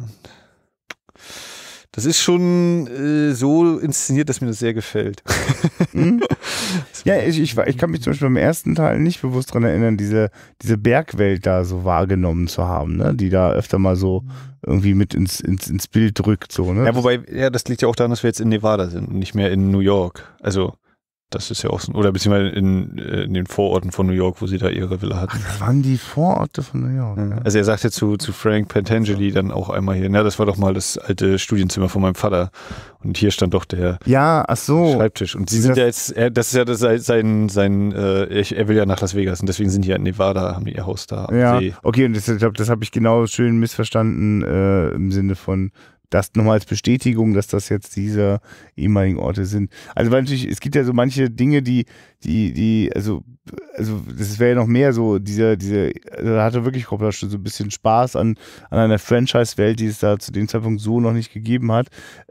Das ist schon äh, so inszeniert, dass mir das sehr gefällt. Mhm. ja, ich, ich, ich, kann mich zum Beispiel beim ersten Teil nicht bewusst daran erinnern, diese, diese Bergwelt da so wahrgenommen zu haben, ne? die da öfter mal so irgendwie mit ins, ins, ins Bild drückt. So, ne? Ja, wobei, ja, das liegt ja auch daran, dass wir jetzt in Nevada sind und nicht mehr in New York. Also das ist ja auch so, oder beziehungsweise in, äh, in, den Vororten von New York, wo sie da ihre Villa hatten. Ach, das waren die Vororte von New York. Ja. Mhm. Ja. Also er sagte zu, zu Frank Pentangeli dann auch einmal hier, na, das war doch mal das alte Studienzimmer von meinem Vater. Und hier stand doch der ja, ach so. Schreibtisch. Und sie das sind ja jetzt, er, das ist ja das, sein, sein, äh, er will ja nach Las Vegas und deswegen sind die ja in Nevada, haben die ihr Haus da. ja, See. okay, und das, ich glaube, das habe ich genau schön missverstanden äh, im Sinne von, das nochmal als Bestätigung, dass das jetzt diese ehemaligen Orte sind. Also weil natürlich, es gibt ja so manche Dinge, die die, die, also, also das wäre ja noch mehr so, dieser, diese, also, da hatte wirklich Coppola schon so ein bisschen Spaß an, an einer Franchise-Welt, die es da zu dem Zeitpunkt so noch nicht gegeben hat.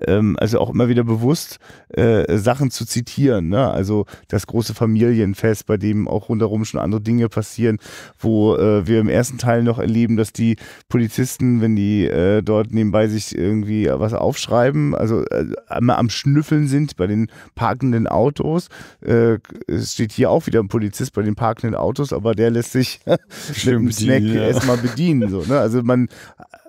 Ähm, also auch immer wieder bewusst äh, Sachen zu zitieren, ne? Also das große Familienfest, bei dem auch rundherum schon andere Dinge passieren, wo äh, wir im ersten Teil noch erleben, dass die Polizisten, wenn die äh, dort nebenbei sich irgendwie was aufschreiben, also äh, am Schnüffeln sind bei den parkenden Autos, äh, es steht hier auch wieder ein Polizist bei den parkenden Autos, aber der lässt sich mit dem Snack ja. erstmal bedienen. So, ne? Also man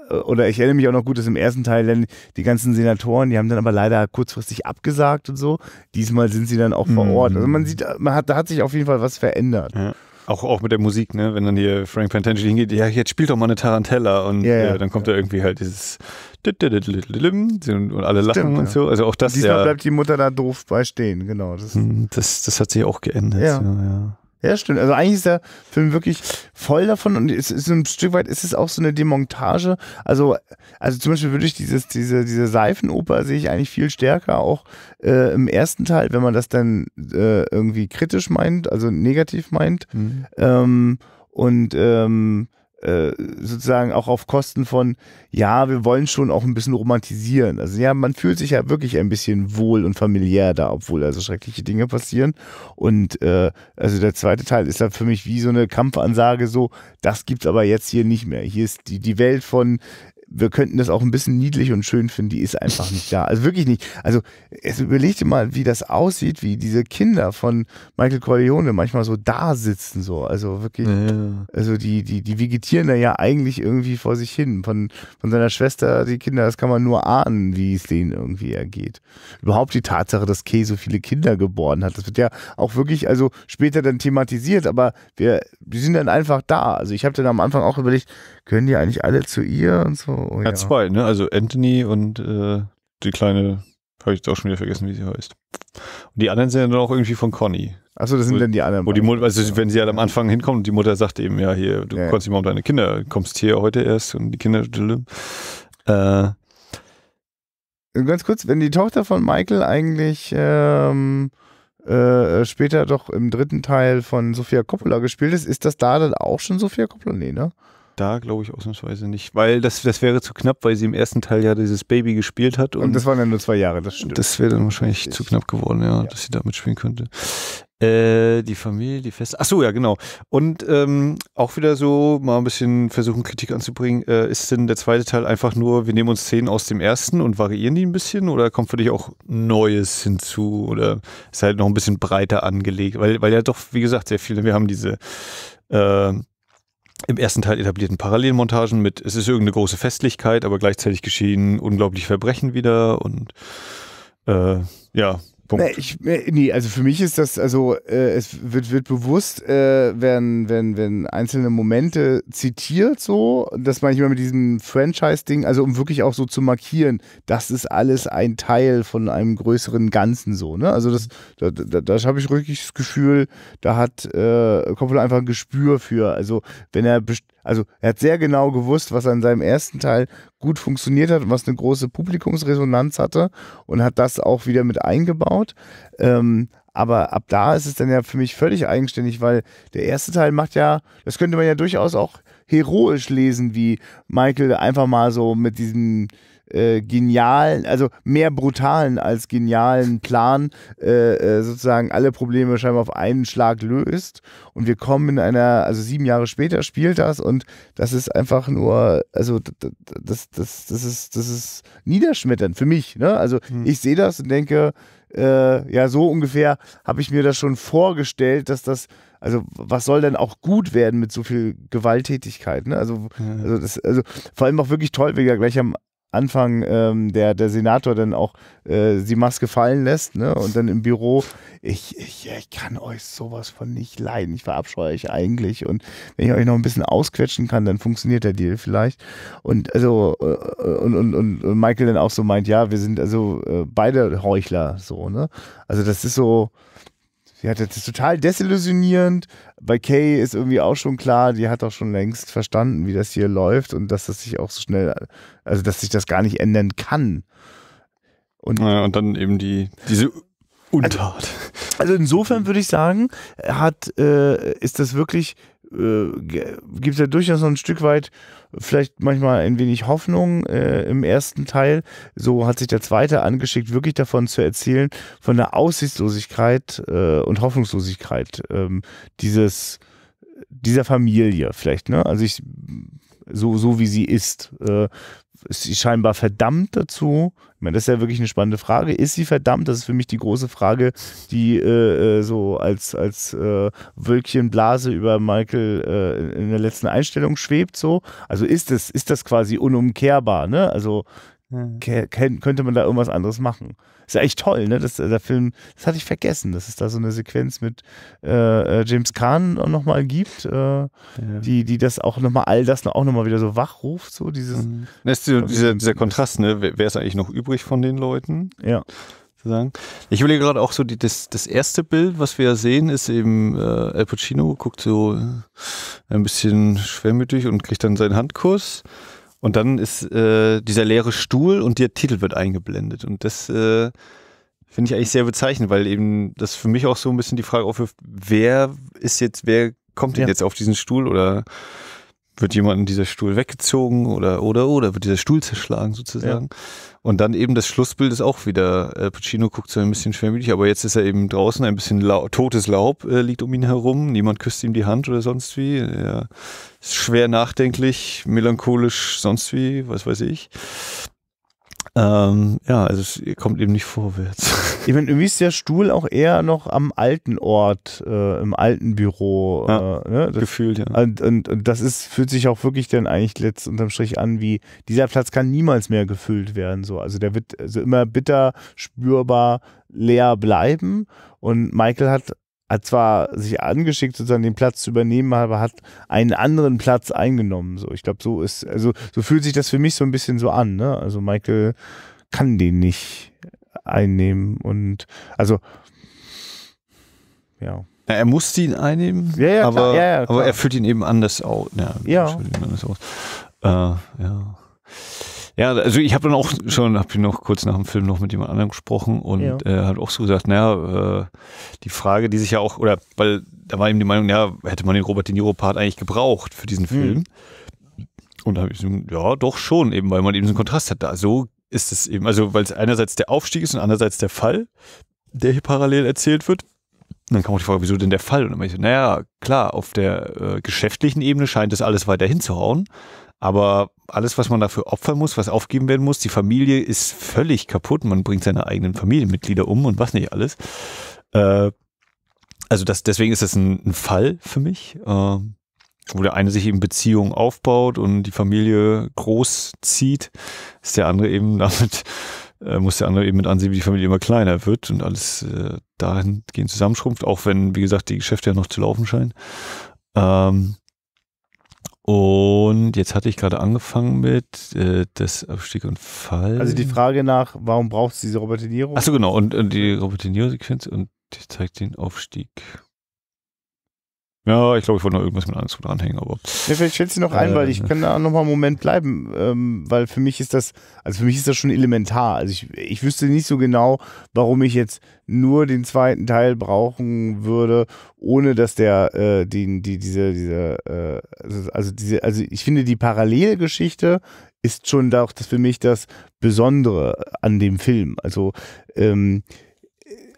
äh, oder ich erinnere mich auch noch gut, dass im ersten Teil dann die ganzen Senatoren, die haben dann aber leider kurzfristig abgesagt und so. Diesmal sind sie dann auch vor mhm. Ort. Also man sieht, man hat, da hat sich auf jeden Fall was verändert. Ja. Auch, auch mit der Musik, ne? Wenn dann hier Frank Pentangeli hingeht, ja, jetzt spielt doch mal eine Tarantella und ja, ja, äh, dann kommt ja. da irgendwie halt dieses und alle lachen Stimmt, und so. Also auch das. Diesmal ja. bleibt die Mutter da doof bei stehen, genau. Das, das, das hat sich auch geändert. Ja. Ja. Ja, stimmt. Also eigentlich ist der Film wirklich voll davon und es ist ein Stück weit, ist es auch so eine Demontage. Also, also zum Beispiel würde ich dieses, diese, diese Seifenoper sehe ich eigentlich viel stärker auch äh, im ersten Teil, wenn man das dann äh, irgendwie kritisch meint, also negativ meint. Mhm. Ähm, und ähm, äh, sozusagen auch auf Kosten von, ja, wir wollen schon auch ein bisschen romantisieren. Also ja, man fühlt sich ja wirklich ein bisschen wohl und familiär da, obwohl also schreckliche Dinge passieren. Und äh, also der zweite Teil ist dann halt für mich wie so eine Kampfansage so, das gibt's aber jetzt hier nicht mehr. Hier ist die, die Welt von wir könnten das auch ein bisschen niedlich und schön finden, die ist einfach nicht da. Also wirklich nicht. Also jetzt überleg dir mal, wie das aussieht, wie diese Kinder von Michael Corleone manchmal so da sitzen, so. Also wirklich, ja. also die, die, die vegetieren da ja eigentlich irgendwie vor sich hin. Von, von seiner Schwester, die Kinder, das kann man nur ahnen, wie es denen irgendwie ergeht. Überhaupt die Tatsache, dass Kay so viele Kinder geboren hat, das wird ja auch wirklich, also später dann thematisiert, aber wir, die sind dann einfach da. Also ich habe dann am Anfang auch überlegt, können die eigentlich alle zu ihr und so? Oh, ja, ja, zwei, ne? Also Anthony und äh, die kleine, habe ich jetzt auch schon wieder vergessen, wie sie heißt. Und die anderen sind ja dann auch irgendwie von Conny. Achso, das sind wo, dann die anderen. Wo die Mutter, also wenn sie halt am Anfang hinkommt und die Mutter sagt eben, ja, hier, du ja. konntest dich mal um deine Kinder, kommst hier heute erst und die Kinder. Äh, Ganz kurz, wenn die Tochter von Michael eigentlich ähm, äh, später doch im dritten Teil von Sofia Coppola gespielt ist, ist das da dann auch schon Sofia Coppola? Nee, ne? da glaube ich ausnahmsweise nicht, weil das, das wäre zu knapp, weil sie im ersten Teil ja dieses Baby gespielt hat. Und, und das waren ja nur zwei Jahre, das stimmt. Das wäre dann wahrscheinlich zu knapp geworden, ja, ja, dass sie da mitspielen könnte. Äh, die Familie, die Feste. Achso, ja, genau. Und ähm, auch wieder so mal ein bisschen versuchen, Kritik anzubringen. Äh, ist denn der zweite Teil einfach nur, wir nehmen uns Szenen aus dem ersten und variieren die ein bisschen? Oder kommt für dich auch Neues hinzu? Oder ist halt noch ein bisschen breiter angelegt? Weil, weil ja doch, wie gesagt, sehr viele, wir haben diese äh, im ersten Teil etablierten Parallelmontagen mit, es ist irgendeine große Festlichkeit, aber gleichzeitig geschehen unglaubliche Verbrechen wieder und äh, ja, Punkt. Nee, ich, nee, also für mich ist das, also äh, es wird, wird bewusst, äh, werden, werden, werden einzelne Momente zitiert, so, dass immer mit diesem Franchise-Ding, also um wirklich auch so zu markieren, das ist alles ein Teil von einem größeren Ganzen, so, ne? Also das, da, da, da habe ich wirklich das Gefühl, da hat äh, Coppola einfach ein Gespür für. Also wenn er best also er hat sehr genau gewusst, was an seinem ersten Teil gut funktioniert hat und was eine große Publikumsresonanz hatte und hat das auch wieder mit eingebaut. Ähm, aber ab da ist es dann ja für mich völlig eigenständig, weil der erste Teil macht ja, das könnte man ja durchaus auch heroisch lesen, wie Michael einfach mal so mit diesem äh, genialen, also mehr brutalen als genialen Plan äh, äh, sozusagen alle Probleme scheinbar auf einen Schlag löst. Und wir kommen in einer, also sieben Jahre später spielt das und das ist einfach nur, also das, das, das ist, das ist niederschmetternd für mich. Ne? Also mhm. ich sehe das und denke, äh, ja, so ungefähr habe ich mir das schon vorgestellt, dass das, also was soll denn auch gut werden mit so viel Gewalttätigkeit? Ne? Also, also, das, also vor allem auch wirklich toll, wie wir gleich am Anfang ähm, der, der Senator dann auch äh, die Maske fallen lässt ne? und dann im Büro, ich, ich, ich kann euch sowas von nicht leiden, ich verabscheue euch eigentlich und wenn ich euch noch ein bisschen ausquetschen kann, dann funktioniert der Deal vielleicht. Und also äh, äh und, und, und Michael dann auch so meint, ja, wir sind also äh, beide Heuchler so, ne? Also das ist so, Sie hat das total desillusionierend. Bei Kay ist irgendwie auch schon klar, die hat auch schon längst verstanden, wie das hier läuft und dass das sich auch so schnell, also dass sich das gar nicht ändern kann. Und, ja, und dann eben die, diese Untat. Also, also insofern würde ich sagen, hat, äh, ist das wirklich äh, gibt es ja durchaus noch ein Stück weit vielleicht manchmal ein wenig Hoffnung äh, im ersten Teil. So hat sich der zweite angeschickt, wirklich davon zu erzählen, von der Aussichtslosigkeit äh, und Hoffnungslosigkeit ähm, dieses, dieser Familie vielleicht. Ne? Also ich so, so wie sie ist. Äh, ist sie scheinbar verdammt dazu? Ich meine, das ist ja wirklich eine spannende Frage. Ist sie verdammt? Das ist für mich die große Frage, die äh, äh so als, als äh, Wölkchenblase über Michael äh, in der letzten Einstellung schwebt. So. Also ist das, ist das quasi unumkehrbar? Ne? Also ja. könnte man da irgendwas anderes machen? Das ist ja echt toll, ne? Das, der Film, das hatte ich vergessen, dass es da so eine Sequenz mit äh, äh James Kahn nochmal gibt, äh, ja. die, die das auch nochmal, all das auch nochmal wieder so wachruft, so dieses. Mhm. Das so, dieser, dieser Kontrast, ne? Wer ist eigentlich noch übrig von den Leuten? Ja. Sagen. Ich überlege gerade auch so, die, das, das erste Bild, was wir sehen, ist eben äh, Al Pacino, guckt so äh, ein bisschen schwermütig und kriegt dann seinen Handkuss. Und dann ist äh, dieser leere Stuhl und der Titel wird eingeblendet. Und das äh, finde ich eigentlich sehr bezeichnend, weil eben das für mich auch so ein bisschen die Frage aufwirft, wer ist jetzt, wer kommt denn ja. jetzt auf diesen Stuhl oder wird jemand in dieser Stuhl weggezogen oder oder oder wird dieser Stuhl zerschlagen sozusagen. Ja. Und dann eben das Schlussbild ist auch wieder, äh, Pacino guckt so ein bisschen schwermütig, aber jetzt ist er eben draußen, ein bisschen lau totes Laub äh, liegt um ihn herum, niemand küsst ihm die Hand oder sonst wie. Er ist schwer nachdenklich, melancholisch, sonst wie, was weiß ich. Ähm, ja, also es kommt eben nicht vorwärts. Ich meine, irgendwie ist der Stuhl auch eher noch am alten Ort, äh, im alten Büro. Ja, äh, ne? das, gefühlt, ja. Und, und, und, das ist, fühlt sich auch wirklich dann eigentlich letzt unterm Strich an, wie dieser Platz kann niemals mehr gefüllt werden. So. Also der wird also immer bitter spürbar leer bleiben. Und Michael hat hat zwar sich angeschickt, sozusagen den Platz zu übernehmen, aber hat einen anderen Platz eingenommen. So, ich glaube, so ist, also so fühlt sich das für mich so ein bisschen so an. Ne? Also Michael kann den nicht einnehmen und also ja. ja er muss ihn einnehmen, ja, ja, aber, aber er fühlt ihn eben anders aus. Ja, ja. anders aus. Äh, ja. Ja, also ich habe dann auch schon, habe ich noch kurz nach dem Film noch mit jemand anderem gesprochen und ja. äh, hat auch so gesagt, naja, äh, die Frage, die sich ja auch, oder weil da war eben die Meinung, ja, hätte man den Robert De Niro-Part eigentlich gebraucht für diesen hm. Film. Mhm. Und da habe ich so, ja, doch schon, eben weil man eben so einen Kontrast hat. Da so ist es eben, also weil es einerseits der Aufstieg ist und andererseits der Fall, der hier parallel erzählt wird. Und dann kam auch die Frage, wieso denn der Fall? Und dann meinte ich, naja, klar, auf der äh, geschäftlichen Ebene scheint das alles weiter hinzuhauen, aber alles, was man dafür opfern muss, was aufgeben werden muss, die Familie ist völlig kaputt. Man bringt seine eigenen Familienmitglieder um und was nicht alles. Äh, also das, deswegen ist das ein, ein Fall für mich, äh, wo der eine sich eben Beziehungen aufbaut und die Familie groß zieht, ist der andere eben damit, äh, muss der andere eben mit ansehen, wie die Familie immer kleiner wird und alles äh, dahingehend zusammenschrumpft, auch wenn, wie gesagt, die Geschäfte ja noch zu laufen scheinen. Ähm, und jetzt hatte ich gerade angefangen mit äh, das Abstieg und Fall. Also die Frage nach, warum brauchst du diese Robertinierung? Achso, genau. Und, und die robertinierung sequenz und ich zeige den Aufstieg. Ja, ich glaube, ich wollte noch irgendwas mit Anzug dranhängen, aber. Ja, vielleicht stellst du noch ein, weil ich äh. kann da noch mal einen Moment bleiben, ähm, weil für mich ist das, also für mich ist das schon elementar. Also ich, ich wüsste nicht so genau, warum ich jetzt nur den zweiten Teil brauchen würde, ohne dass der, äh, die, die, diese, diese, äh, also, also diese, also ich finde die Parallelgeschichte ist schon auch das für mich das Besondere an dem Film. Also, ähm,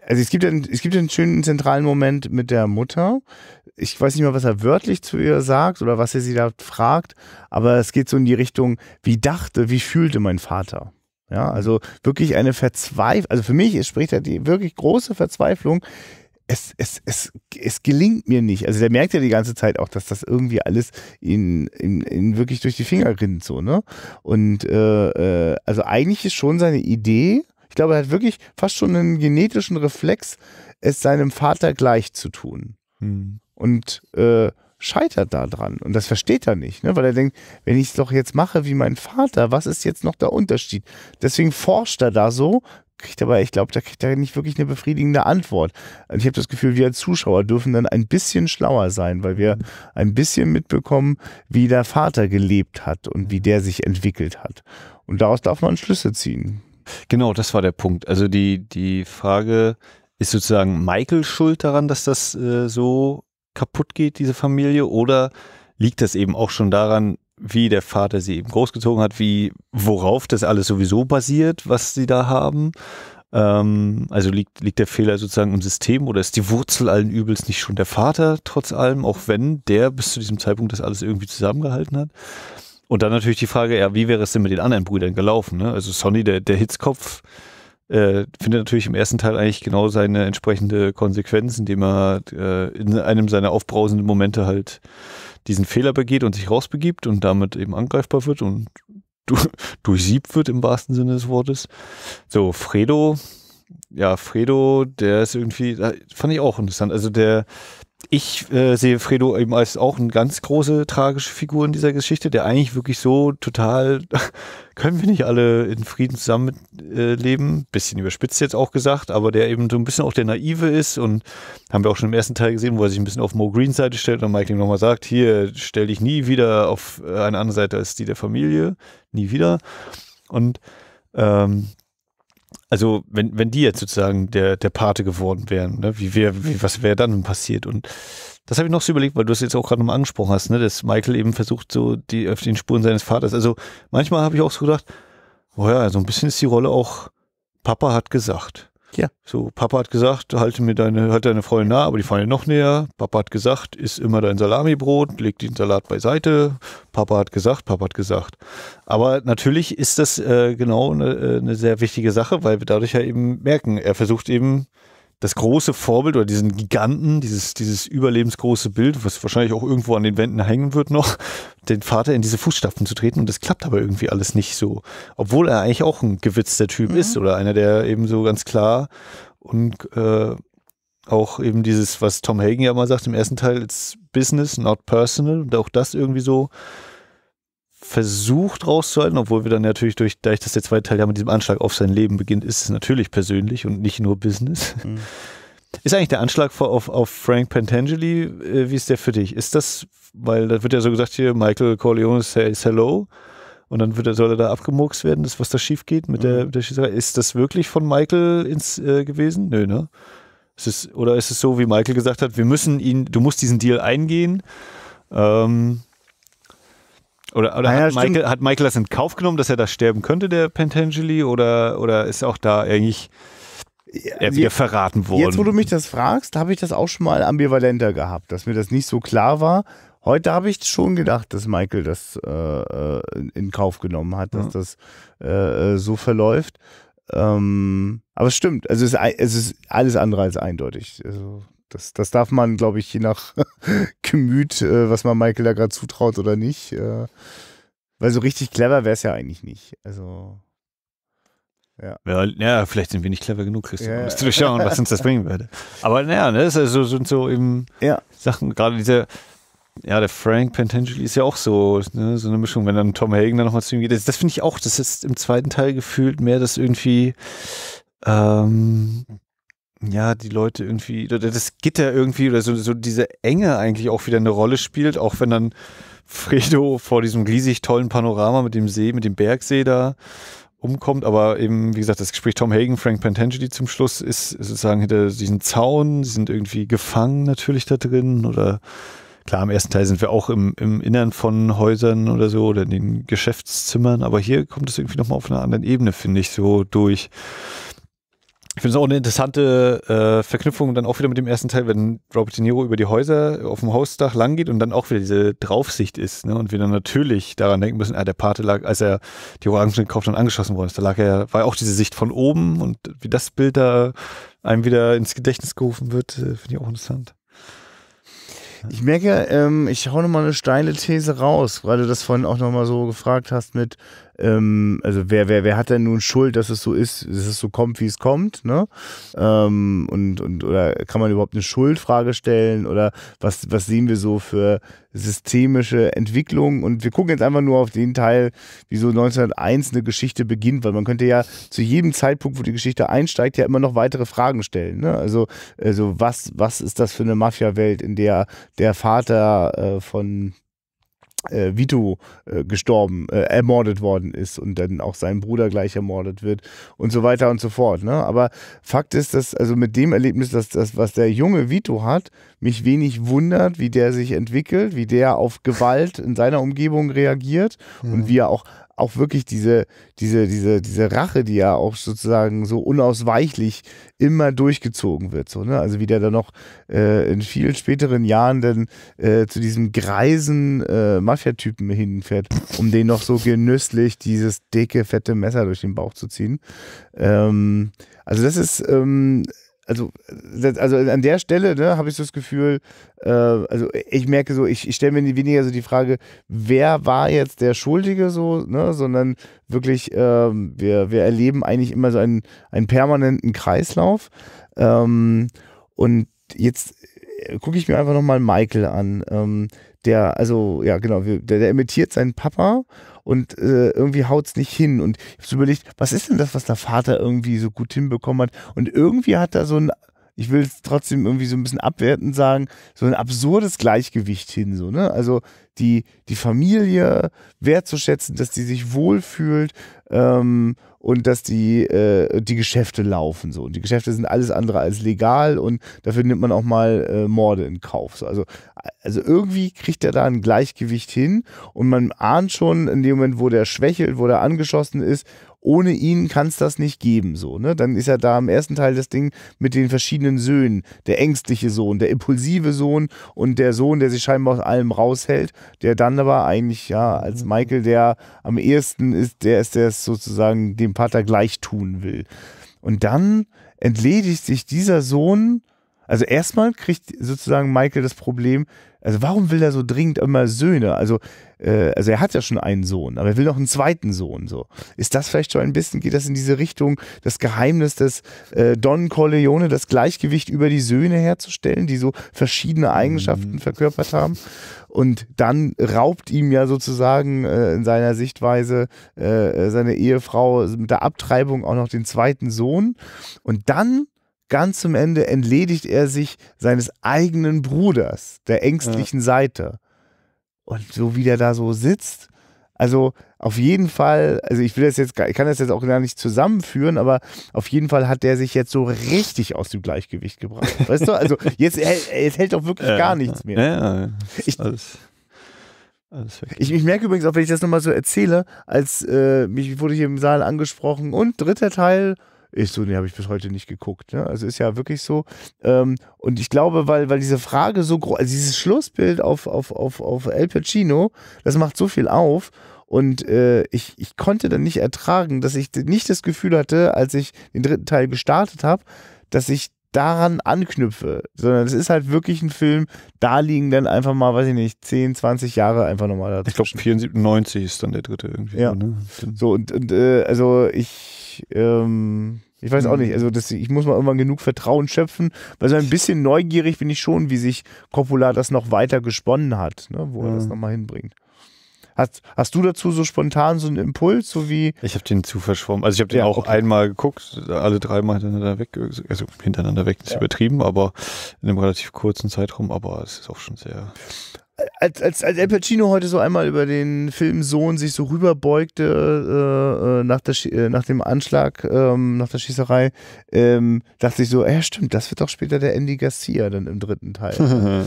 also es gibt einen, es gibt einen schönen zentralen Moment mit der Mutter, ich weiß nicht mal, was er wörtlich zu ihr sagt oder was er sie da fragt, aber es geht so in die Richtung, wie dachte, wie fühlte mein Vater? Ja, also wirklich eine Verzweiflung, also für mich spricht er die wirklich große Verzweiflung. Es, es, es, es gelingt mir nicht. Also der merkt ja die ganze Zeit auch, dass das irgendwie alles ihn, ihn, ihn wirklich durch die Finger rinnt, so, ne? Und äh, äh, also eigentlich ist schon seine Idee, ich glaube, er hat wirklich fast schon einen genetischen Reflex, es seinem Vater gleich zu tun. Hm und äh, scheitert daran. Und das versteht er nicht, ne? weil er denkt, wenn ich es doch jetzt mache wie mein Vater, was ist jetzt noch der Unterschied? Deswegen forscht er da so, kriegt aber, ich glaube, da kriegt er nicht wirklich eine befriedigende Antwort. Und also ich habe das Gefühl, wir als Zuschauer dürfen dann ein bisschen schlauer sein, weil wir ein bisschen mitbekommen, wie der Vater gelebt hat und wie der sich entwickelt hat. Und daraus darf man Schlüsse ziehen. Genau, das war der Punkt. Also die, die Frage, ist sozusagen Michael schuld daran, dass das äh, so kaputt geht, diese Familie? Oder liegt das eben auch schon daran, wie der Vater sie eben großgezogen hat, wie worauf das alles sowieso basiert, was sie da haben? Ähm, also liegt, liegt der Fehler sozusagen im System oder ist die Wurzel allen Übels nicht schon der Vater trotz allem, auch wenn der bis zu diesem Zeitpunkt das alles irgendwie zusammengehalten hat? Und dann natürlich die Frage, ja, wie wäre es denn mit den anderen Brüdern gelaufen? Ne? Also Sonny, der, der Hitzkopf, äh, findet natürlich im ersten Teil eigentlich genau seine entsprechende Konsequenz, indem er äh, in einem seiner aufbrausenden Momente halt diesen Fehler begeht und sich rausbegibt und damit eben angreifbar wird und du durchsiebt wird im wahrsten Sinne des Wortes. So, Fredo, ja, Fredo, der ist irgendwie, äh, fand ich auch interessant. Also der ich äh, sehe Fredo eben als auch eine ganz große tragische Figur in dieser Geschichte, der eigentlich wirklich so total, können wir nicht alle in Frieden zusammen äh, leben, bisschen überspitzt jetzt auch gesagt, aber der eben so ein bisschen auch der Naive ist und haben wir auch schon im ersten Teil gesehen, wo er sich ein bisschen auf Mo Greens Seite stellt und Mike ihm nochmal sagt, hier stell dich nie wieder auf äh, eine andere Seite als die der Familie, nie wieder. Und ähm, also wenn, wenn die jetzt sozusagen der, der Pate geworden wären, ne? wie wär, wie, was wäre dann passiert? Und das habe ich noch so überlegt, weil du es jetzt auch gerade nochmal angesprochen hast, ne? dass Michael eben versucht, so die auf den Spuren seines Vaters. Also manchmal habe ich auch so gedacht, oh ja, so ein bisschen ist die Rolle auch, Papa hat gesagt. Ja. So, Papa hat gesagt, halte mir deine, halte deine Freundin nah, aber die Freundin noch näher. Papa hat gesagt, isst immer dein Salamibrot, leg den Salat beiseite. Papa hat gesagt, Papa hat gesagt. Aber natürlich ist das äh, genau eine, äh, eine sehr wichtige Sache, weil wir dadurch ja eben merken, er versucht eben das große Vorbild oder diesen Giganten, dieses, dieses überlebensgroße Bild, was wahrscheinlich auch irgendwo an den Wänden hängen wird noch, den Vater in diese Fußstapfen zu treten. Und das klappt aber irgendwie alles nicht so. Obwohl er eigentlich auch ein gewitzter Typ mhm. ist oder einer, der eben so ganz klar und äh, auch eben dieses, was Tom Hagen ja mal sagt im ersten Teil, it's business, not personal. Und auch das irgendwie so versucht rauszuhalten, obwohl wir dann natürlich durch, da ich das der zweite Teil ja mit diesem Anschlag auf sein Leben beginnt, ist es natürlich persönlich und nicht nur Business. Mhm. Ist eigentlich der Anschlag auf, auf Frank Pentangeli, äh, wie ist der für dich? Ist das, weil da wird ja so gesagt hier, Michael Corleone says hello und dann wird er, soll er da abgemurkst werden, das, was da schief geht mit mhm. der, der Schießerei. Ist das wirklich von Michael ins, äh, gewesen? Nö, ne? Ist es, oder ist es so, wie Michael gesagt hat, wir müssen ihn, du musst diesen Deal eingehen. Ähm, oder, oder ah, ja, hat, Michael, hat Michael das in Kauf genommen, dass er da sterben könnte, der Pentangeli? Oder, oder ist auch da eigentlich er wieder verraten worden? Jetzt, wo du mich das fragst, habe ich das auch schon mal ambivalenter gehabt, dass mir das nicht so klar war. Heute habe ich schon gedacht, dass Michael das äh, äh in Kauf genommen hat, dass ja. das äh, äh, so verläuft. Ähm, aber es stimmt, also es ist, es ist alles andere als eindeutig. Also das, das darf man, glaube ich, je nach Gemüt, äh, was man Michael da gerade zutraut oder nicht. Äh, weil so richtig clever wäre es ja eigentlich nicht. Also. Ja. ja. vielleicht sind wir nicht clever genug, Christian, um das zu durchschauen, was uns das bringen würde. Aber naja, ne, das also sind so eben ja. Sachen, gerade diese, ja, der Frank Pentangeli ist ja auch so, ne, so eine Mischung, wenn dann Tom Hagen da nochmal zu ihm geht. Das, das finde ich auch, das ist im zweiten Teil gefühlt mehr, dass irgendwie ähm, ja, die Leute irgendwie, oder das Gitter irgendwie, oder so, so diese Enge eigentlich auch wieder eine Rolle spielt, auch wenn dann Fredo vor diesem riesig tollen Panorama mit dem See, mit dem Bergsee da umkommt, aber eben, wie gesagt, das Gespräch Tom Hagen, Frank Pentangeli zum Schluss ist sozusagen hinter diesen Zaun, sie sind irgendwie gefangen natürlich da drin oder klar, im ersten Teil sind wir auch im, im Innern von Häusern oder so oder in den Geschäftszimmern, aber hier kommt es irgendwie nochmal auf einer anderen Ebene, finde ich, so durch. Ich finde es auch eine interessante äh, Verknüpfung dann auch wieder mit dem ersten Teil, wenn Robert De Niro über die Häuser auf dem Hausdach lang geht und dann auch wieder diese Draufsicht ist. Ne? Und wir dann natürlich daran denken müssen, ah, der Pate lag, als er die Orangen gekauft und angeschossen worden ist, da lag er, war auch diese Sicht von oben und wie das Bild da einem wieder ins Gedächtnis gerufen wird, äh, finde ich auch interessant. Ich merke, ähm, ich hau nochmal eine steile These raus, weil du das vorhin auch nochmal so gefragt hast mit, ähm, also wer, wer, wer hat denn nun Schuld, dass es so ist, dass es so kommt, wie es kommt, ne? Ähm, und, und oder kann man überhaupt eine Schuldfrage stellen oder was, was sehen wir so für systemische Entwicklung? Und wir gucken jetzt einfach nur auf den Teil, wieso 1901 eine Geschichte beginnt, weil man könnte ja zu jedem Zeitpunkt, wo die Geschichte einsteigt, ja immer noch weitere Fragen stellen. Ne? Also, also was, was ist das für eine Mafia-Welt, in der der Vater äh, von äh, Vito äh, gestorben, äh, ermordet worden ist und dann auch sein Bruder gleich ermordet wird und so weiter und so fort. Ne? Aber Fakt ist, dass also mit dem Erlebnis, dass das, was der junge Vito hat, mich wenig wundert, wie der sich entwickelt, wie der auf Gewalt in seiner Umgebung reagiert mhm. und wie er auch auch wirklich diese, diese, diese, diese Rache, die ja auch sozusagen so unausweichlich immer durchgezogen wird. So, ne? Also wie der dann noch äh, in vielen späteren Jahren dann äh, zu diesem greisen äh, Mafia-Typen hinfährt, um den noch so genüsslich dieses dicke, fette Messer durch den Bauch zu ziehen. Ähm, also das ist ähm, also, äh, also an der Stelle ne, habe ich so das Gefühl, äh, also ich merke so, ich, ich stelle mir weniger so die Frage, wer war jetzt der Schuldige so, ne, sondern wirklich, ähm, wir, wir erleben eigentlich immer so einen, einen permanenten Kreislauf. Ähm, und jetzt äh, gucke ich mir einfach nochmal Michael an. Ähm, der, also, ja, genau, der, der imitiert seinen Papa und äh, irgendwie haut's nicht hin. Und ich habe so überlegt, was ist denn das, was der Vater irgendwie so gut hinbekommen hat? Und irgendwie hat er so ein ich will es trotzdem irgendwie so ein bisschen abwertend sagen, so ein absurdes Gleichgewicht hin, so, ne? Also die, die Familie wertzuschätzen, dass die sich wohlfühlt ähm, und dass die, äh, die Geschäfte laufen, so. Und die Geschäfte sind alles andere als legal und dafür nimmt man auch mal äh, Morde in Kauf, so. Also, also irgendwie kriegt er da ein Gleichgewicht hin und man ahnt schon in dem Moment, wo der schwächelt, wo der angeschossen ist ohne ihn kann es das nicht geben, so, ne? Dann ist ja da im ersten Teil das Ding mit den verschiedenen Söhnen. Der ängstliche Sohn, der impulsive Sohn und der Sohn, der sich scheinbar aus allem raushält, der dann aber eigentlich, ja, als mhm. Michael, der am ehesten ist, der ist, der es sozusagen dem Vater gleich tun will. Und dann entledigt sich dieser Sohn, also erstmal kriegt sozusagen Michael das Problem, also warum will er so dringend immer Söhne? Also, äh, also er hat ja schon einen Sohn, aber er will noch einen zweiten Sohn. So ist das vielleicht schon ein bisschen geht das in diese Richtung, das Geheimnis des äh, Don Corleone, das Gleichgewicht über die Söhne herzustellen, die so verschiedene Eigenschaften mhm. verkörpert haben. Und dann raubt ihm ja sozusagen äh, in seiner Sichtweise äh, seine Ehefrau mit der Abtreibung auch noch den zweiten Sohn. Und dann Ganz zum Ende entledigt er sich seines eigenen Bruders, der ängstlichen ja. Seite. Und so wie der da so sitzt, also auf jeden Fall, also ich will das jetzt, ich kann das jetzt auch gar nicht zusammenführen, aber auf jeden Fall hat der sich jetzt so richtig aus dem Gleichgewicht gebracht. Weißt du, also jetzt, jetzt hält doch wirklich ja, gar nichts mehr. Ja, ja. Ich, alles, alles ich, ich, merke übrigens auch, wenn ich das nochmal so erzähle, als äh, mich wurde hier im Saal angesprochen und dritter Teil ich so, nee, habe ich bis heute nicht geguckt. Ne? Also ist ja wirklich so. Ähm, und ich glaube, weil, weil diese Frage so groß, also dieses Schlussbild auf, auf, auf, auf El Pacino, das macht so viel auf. Und äh, ich, ich konnte dann nicht ertragen, dass ich nicht das Gefühl hatte, als ich den dritten Teil gestartet habe, dass ich daran anknüpfe, sondern es ist halt wirklich ein Film, da liegen dann einfach mal, weiß ich nicht, 10, 20 Jahre einfach nochmal dazwischen. Ich glaube, 94 ist dann der dritte irgendwie. Ja. So, ne? So, und, und äh, also ich ich, ähm, ich weiß auch nicht, hm. also das, ich muss mal irgendwann genug Vertrauen schöpfen, weil so ein bisschen neugierig bin ich schon, wie sich Coppola das noch weiter gesponnen hat, ne, wo ja. er das hm. nochmal hinbringt. Hast, hast du dazu so spontan so einen Impuls, so wie. Ich habe den zu verschwommen. Also ich habe den ja, auch okay. einmal geguckt, alle dreimal hintereinander weg, also hintereinander weg ist ja. übertrieben, aber in einem relativ kurzen Zeitraum, aber es ist auch schon sehr als, als, als Al Pacino heute so einmal über den Film Sohn sich so rüberbeugte äh, äh nach, der, äh, nach dem Anschlag, ähm, nach der Schießerei, ähm, dachte ich so, ja stimmt, das wird doch später der Andy Garcia dann im dritten Teil.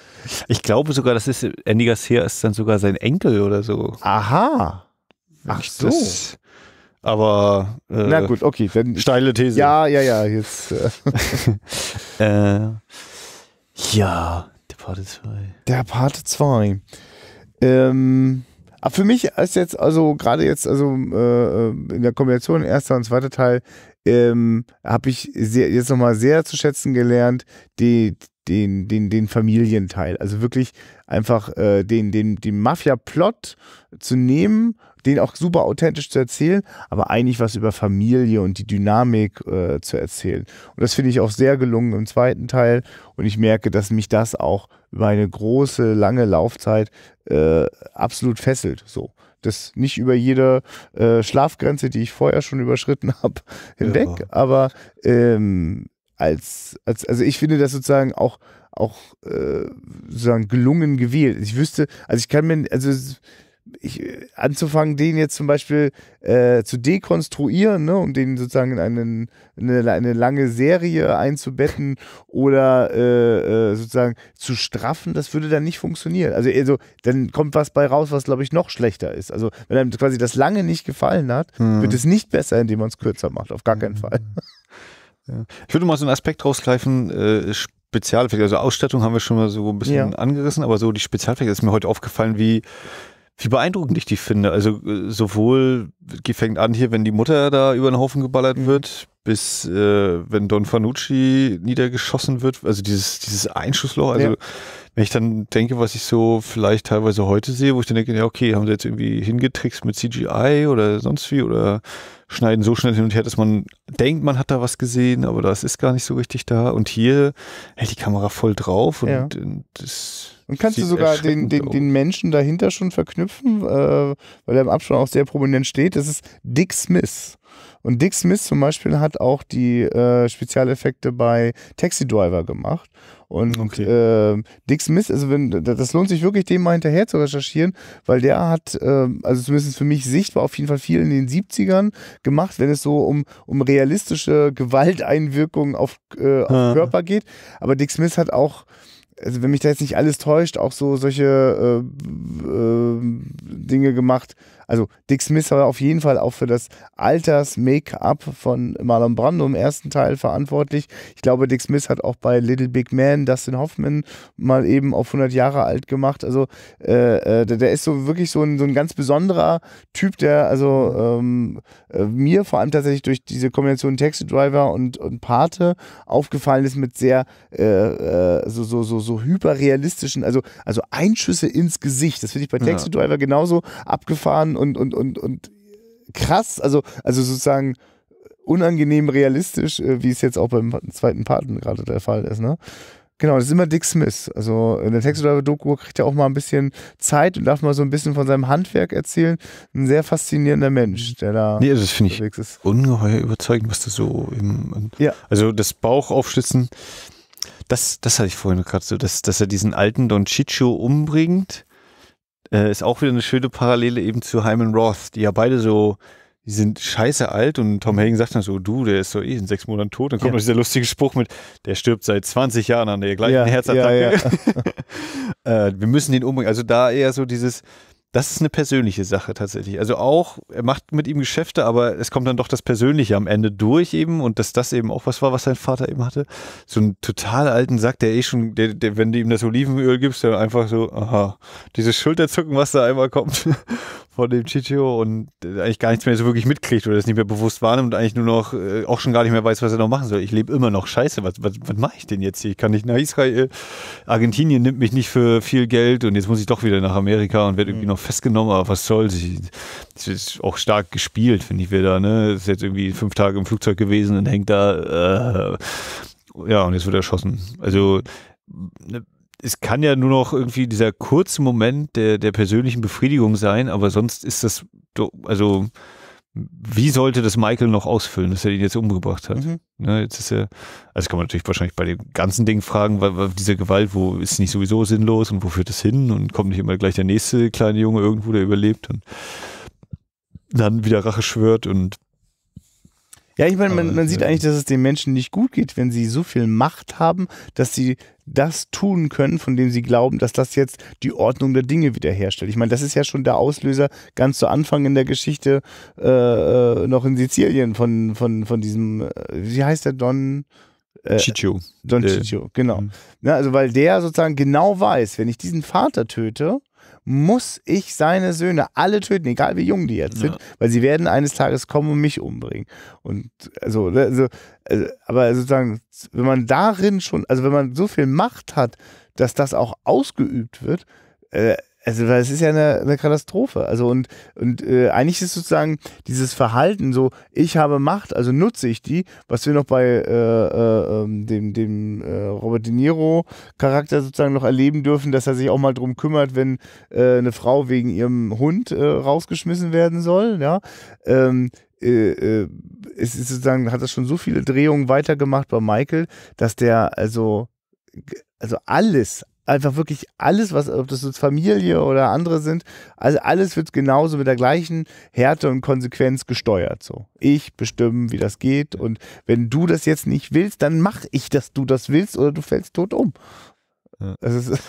ich glaube sogar, das ist, Andy Garcia ist dann sogar sein Enkel oder so. Aha. Ach so. Das, aber äh, Na gut, okay, dann, steile These. Ja, ja, ja, jetzt. Äh. äh ja, Pate 2. Der Part 2. Ähm, aber ah, für mich ist jetzt, also gerade jetzt, also äh, äh in der Kombination erster und zweiter Teil, ähm, habe ich sehr, jetzt nochmal sehr zu schätzen gelernt, die, den, den, den Familienteil. Also wirklich einfach äh, den, den, den Mafia-Plot zu nehmen den auch super authentisch zu erzählen, aber eigentlich was über Familie und die Dynamik äh, zu erzählen. Und das finde ich auch sehr gelungen im zweiten Teil. Und ich merke, dass mich das auch über eine große, lange Laufzeit äh, absolut fesselt. So. Das nicht über jede äh, Schlafgrenze, die ich vorher schon überschritten habe, hinweg, ja. aber ähm, als, als, also ich finde das sozusagen auch, auch äh, sozusagen gelungen gewählt. Ich wüsste, also ich kann mir, also ich, äh, anzufangen, den jetzt zum Beispiel äh, zu dekonstruieren, ne, um den sozusagen in einen, eine, eine lange Serie einzubetten oder äh, äh, sozusagen zu straffen, das würde dann nicht funktionieren. Also, also dann kommt was bei raus, was glaube ich noch schlechter ist. Also wenn einem quasi das lange nicht gefallen hat, hm. wird es nicht besser, indem man es kürzer macht. Auf gar keinen mhm. Fall. Ja. Ich würde mal so einen Aspekt rausgreifen, äh, Spezialeffekte, also Ausstattung haben wir schon mal so ein bisschen ja. angerissen, aber so die Spezialeffekte ist mir heute aufgefallen, wie wie beeindruckend ich die finde. Also äh, sowohl fängt an hier, wenn die Mutter da über den Haufen geballert wird, bis äh, wenn Don Fanucci niedergeschossen wird, also dieses, dieses Einschussloch, also ja. wenn ich dann denke, was ich so vielleicht teilweise heute sehe, wo ich dann denke, ja okay, haben sie jetzt irgendwie hingetrickst mit CGI oder sonst wie oder schneiden so schnell hin und her, dass man denkt, man hat da was gesehen, aber das ist gar nicht so richtig da und hier hält die Kamera voll drauf und, ja. und das und kannst Sieht du sogar den, den, den, Menschen dahinter schon verknüpfen, äh, weil er im Abspann auch sehr prominent steht. Das ist Dick Smith. Und Dick Smith zum Beispiel hat auch die äh, Spezialeffekte bei Taxi Driver gemacht. Und okay. äh, Dick Smith, also wenn, das lohnt sich wirklich, dem mal hinterher zu recherchieren, weil der hat, äh, also zumindest für mich sichtbar, auf jeden Fall viel in den 70ern gemacht, wenn es so um, um realistische Gewalteinwirkungen auf, äh, auf ah. Körper geht. Aber Dick Smith hat auch also wenn mich da jetzt nicht alles täuscht, auch so solche äh, äh, Dinge gemacht also Dick Smith war auf jeden Fall auch für das Alters-Make-up von Marlon Brando im ersten Teil verantwortlich. Ich glaube, Dick Smith hat auch bei Little Big Man Dustin Hoffman mal eben auf 100 Jahre alt gemacht. Also äh, äh, der, ist so wirklich so ein, so ein ganz besonderer Typ, der also ähm, äh, mir vor allem tatsächlich durch diese Kombination Taxi Driver und, und Pate aufgefallen ist mit sehr äh, äh, so, so, so, so hyperrealistischen, also, also Einschüsse ins Gesicht. Das finde ich bei Taxi Driver genauso abgefahren und, und, und, und, krass, also, also sozusagen unangenehm realistisch, äh, wie es jetzt auch beim zweiten Paten gerade der Fall ist, ne? Genau, das ist immer Dick Smith. Also in der Taxi-Driver-Doku kriegt er auch mal ein bisschen Zeit und darf mal so ein bisschen von seinem Handwerk erzählen. Ein sehr faszinierender Mensch, der da nee, also das finde ich ist. ungeheuer überzeugend, was du so im... Ja. Also das Bauch das, das hatte ich vorhin gerade so, dass, dass er diesen alten Don Chicho umbringt äh, ist auch wieder eine schöne Parallele eben zu Hyman Roth, die ja beide so, die sind scheiße alt und Tom Hagen sagt dann so, du, der ist so eh in sechs Monaten tot. Dann kommt ja. noch dieser lustige Spruch mit, der stirbt seit 20 Jahren an der gleichen ja, Herzattacke. Ja, äh, wir müssen den umbringen. Also da eher so dieses, das ist eine persönliche Sache tatsächlich. Also auch, er macht mit ihm Geschäfte, aber es kommt dann doch das Persönliche am Ende durch eben und dass das eben auch was war, was sein Vater eben hatte. So einen total alten Sack, der eh schon, der, der, wenn du ihm das Olivenöl gibst, dann einfach so, aha, dieses Schulterzucken, was da einmal kommt von dem Chicho und äh, eigentlich gar nichts mehr so wirklich mitkriegt oder es nicht mehr bewusst wahrnimmt und eigentlich nur noch, äh, auch schon gar nicht mehr weiß, was er noch machen soll. Ich lebe immer noch scheiße. Was, was, was mache ich denn jetzt hier? Ich kann nicht nach Israel. Argentinien nimmt mich nicht für viel Geld und jetzt muss ich doch wieder nach Amerika und werde irgendwie mhm. noch festgenommen. Aber was soll's? Es ist auch stark gespielt, finde ich wieder. Ne? Ist jetzt irgendwie fünf Tage im Flugzeug gewesen und hängt da. Äh, ja, und jetzt wird er erschossen. Also ne, es kann ja nur noch irgendwie dieser kurze Moment der, der persönlichen Befriedigung sein, aber sonst ist das, also wie sollte das Michael noch ausfüllen, dass er ihn jetzt umgebracht hat? Mhm. Ja, ne, jetzt ist er, also kann man natürlich wahrscheinlich bei dem ganzen Ding fragen, weil, weil diese Gewalt, wo ist nicht sowieso sinnlos und wo führt das hin und kommt nicht immer gleich der nächste kleine Junge irgendwo, der überlebt und dann wieder Rache schwört und ja, ich meine, man, man, sieht eigentlich, dass es den Menschen nicht gut geht, wenn sie so viel Macht haben, dass sie das tun können, von dem sie glauben, dass das jetzt die Ordnung der Dinge wiederherstellt. Ich meine, das ist ja schon der Auslöser ganz zu Anfang in der Geschichte äh, äh noch in Sizilien von, von, von diesem, äh, wie heißt der Don? Äh, Ciccio. Don äh. Ciccio, genau. Mhm. Ja, also weil der sozusagen genau weiß, wenn ich diesen Vater töte, muss ich seine Söhne alle töten, egal wie jung die jetzt ja. sind, weil sie werden eines Tages kommen und mich umbringen. Und also, ne, also, also, aber sozusagen, wenn man darin schon, also wenn man so viel Macht hat, dass das auch ausgeübt wird, äh, also das ist ja eine, eine Katastrophe. Also und, und äh, eigentlich ist sozusagen dieses Verhalten so, ich habe Macht, also nutze ich die, was wir noch bei äh, äh, ähm, dem, dem äh, Robert De Niro Charakter sozusagen noch erleben dürfen, dass er sich auch mal drum kümmert, wenn äh, eine Frau wegen ihrem Hund äh, rausgeschmissen werden soll. Ja. Ähm, es ist sozusagen, hat das schon so viele Drehungen weitergemacht bei Michael, dass der also also alles, einfach wirklich alles, was, ob das jetzt Familie oder andere sind, also alles wird genauso mit der gleichen Härte und Konsequenz gesteuert. So, ich bestimme, wie das geht. Und wenn du das jetzt nicht willst, dann mach ich, dass du das willst oder du fällst tot um. Es ist,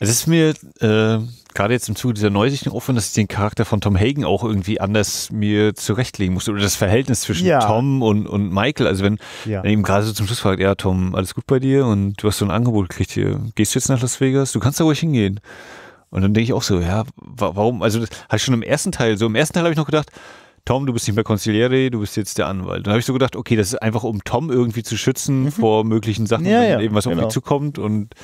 es ist mir äh, gerade jetzt im Zuge dieser Neusichten offen, dass ich den Charakter von Tom Hagen auch irgendwie anders mir zurechtlegen musste. Oder das Verhältnis zwischen ja. Tom und, und Michael. Also wenn, ja. wenn eben gerade so zum Schluss fragt, ja Tom, alles gut bei dir und du hast so ein Angebot gekriegt hier. Gehst du jetzt nach Las Vegas? Du kannst da ruhig hingehen. Und dann denke ich auch so, ja, warum, also das hatte ich schon im ersten Teil, so im ersten Teil habe ich noch gedacht, Tom, du bist nicht mehr Consigliere, du bist jetzt der Anwalt. Dann habe ich so gedacht, okay, das ist einfach, um Tom irgendwie zu schützen mhm. vor möglichen Sachen, ja, wenn ja, eben was genau. auf ihn genau. zukommt. Und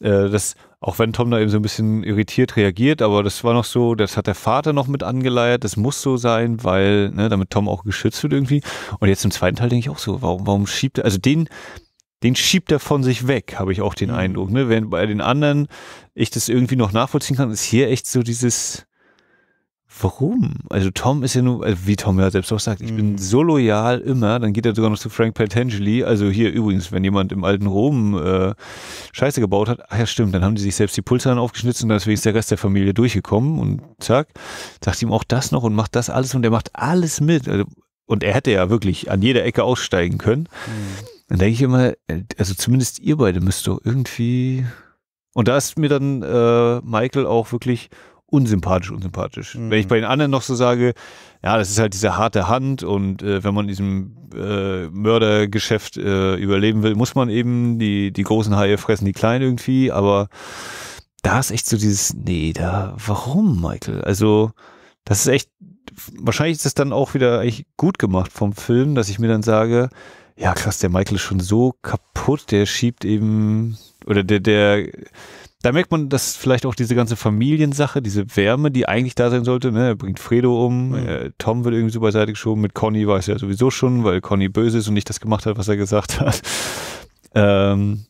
äh, das, auch wenn Tom da eben so ein bisschen irritiert reagiert, aber das war noch so, das hat der Vater noch mit angeleiert, das muss so sein, weil, ne, damit Tom auch geschützt wird irgendwie. Und jetzt im zweiten Teil denke ich auch so, warum, warum schiebt er, also den, den schiebt er von sich weg, habe ich auch den mhm. Eindruck. Ne? Während bei den anderen ich das irgendwie noch nachvollziehen kann, ist hier echt so dieses, warum? Also Tom ist ja nur, äh, wie Tom ja selbst auch sagt, ich mhm. bin so loyal immer, dann geht er sogar noch zu Frank Pentangeli, also hier übrigens, wenn jemand im alten Rom äh, Scheiße gebaut hat, ach ja stimmt, dann haben die sich selbst die Pulsaren aufgeschnitzt und deswegen ist der Rest der Familie durchgekommen und zack, sagt ihm auch das noch und macht das alles und er macht alles mit. Also, und er hätte ja wirklich an jeder Ecke aussteigen können. Mhm. Dann denke ich immer, also zumindest ihr beide müsst doch irgendwie und da ist mir dann äh, Michael auch wirklich unsympathisch, unsympathisch. Mhm. Wenn ich mhm. bei den anderen noch so sage, ja, das ist halt diese harte Hand und äh, wenn man in diesem äh, Mördergeschäft äh, überleben will, muss man eben die, die großen Haie fressen, die kleinen irgendwie, aber da ist echt so dieses, nee, da, warum, Michael? Also, das ist echt, wahrscheinlich ist das dann auch wieder echt gut gemacht vom Film, dass ich mir dann sage, ja krass, der Michael ist schon so kaputt, der schiebt eben, oder der, der, da merkt man, dass vielleicht auch diese ganze Familiensache, diese Wärme, die eigentlich da sein sollte, ne, bringt Fredo um, mhm. äh, Tom wird irgendwie so beiseite geschoben, mit Conny war es ja sowieso schon, weil Conny böse ist und nicht das gemacht hat, was er gesagt hat. Ähm,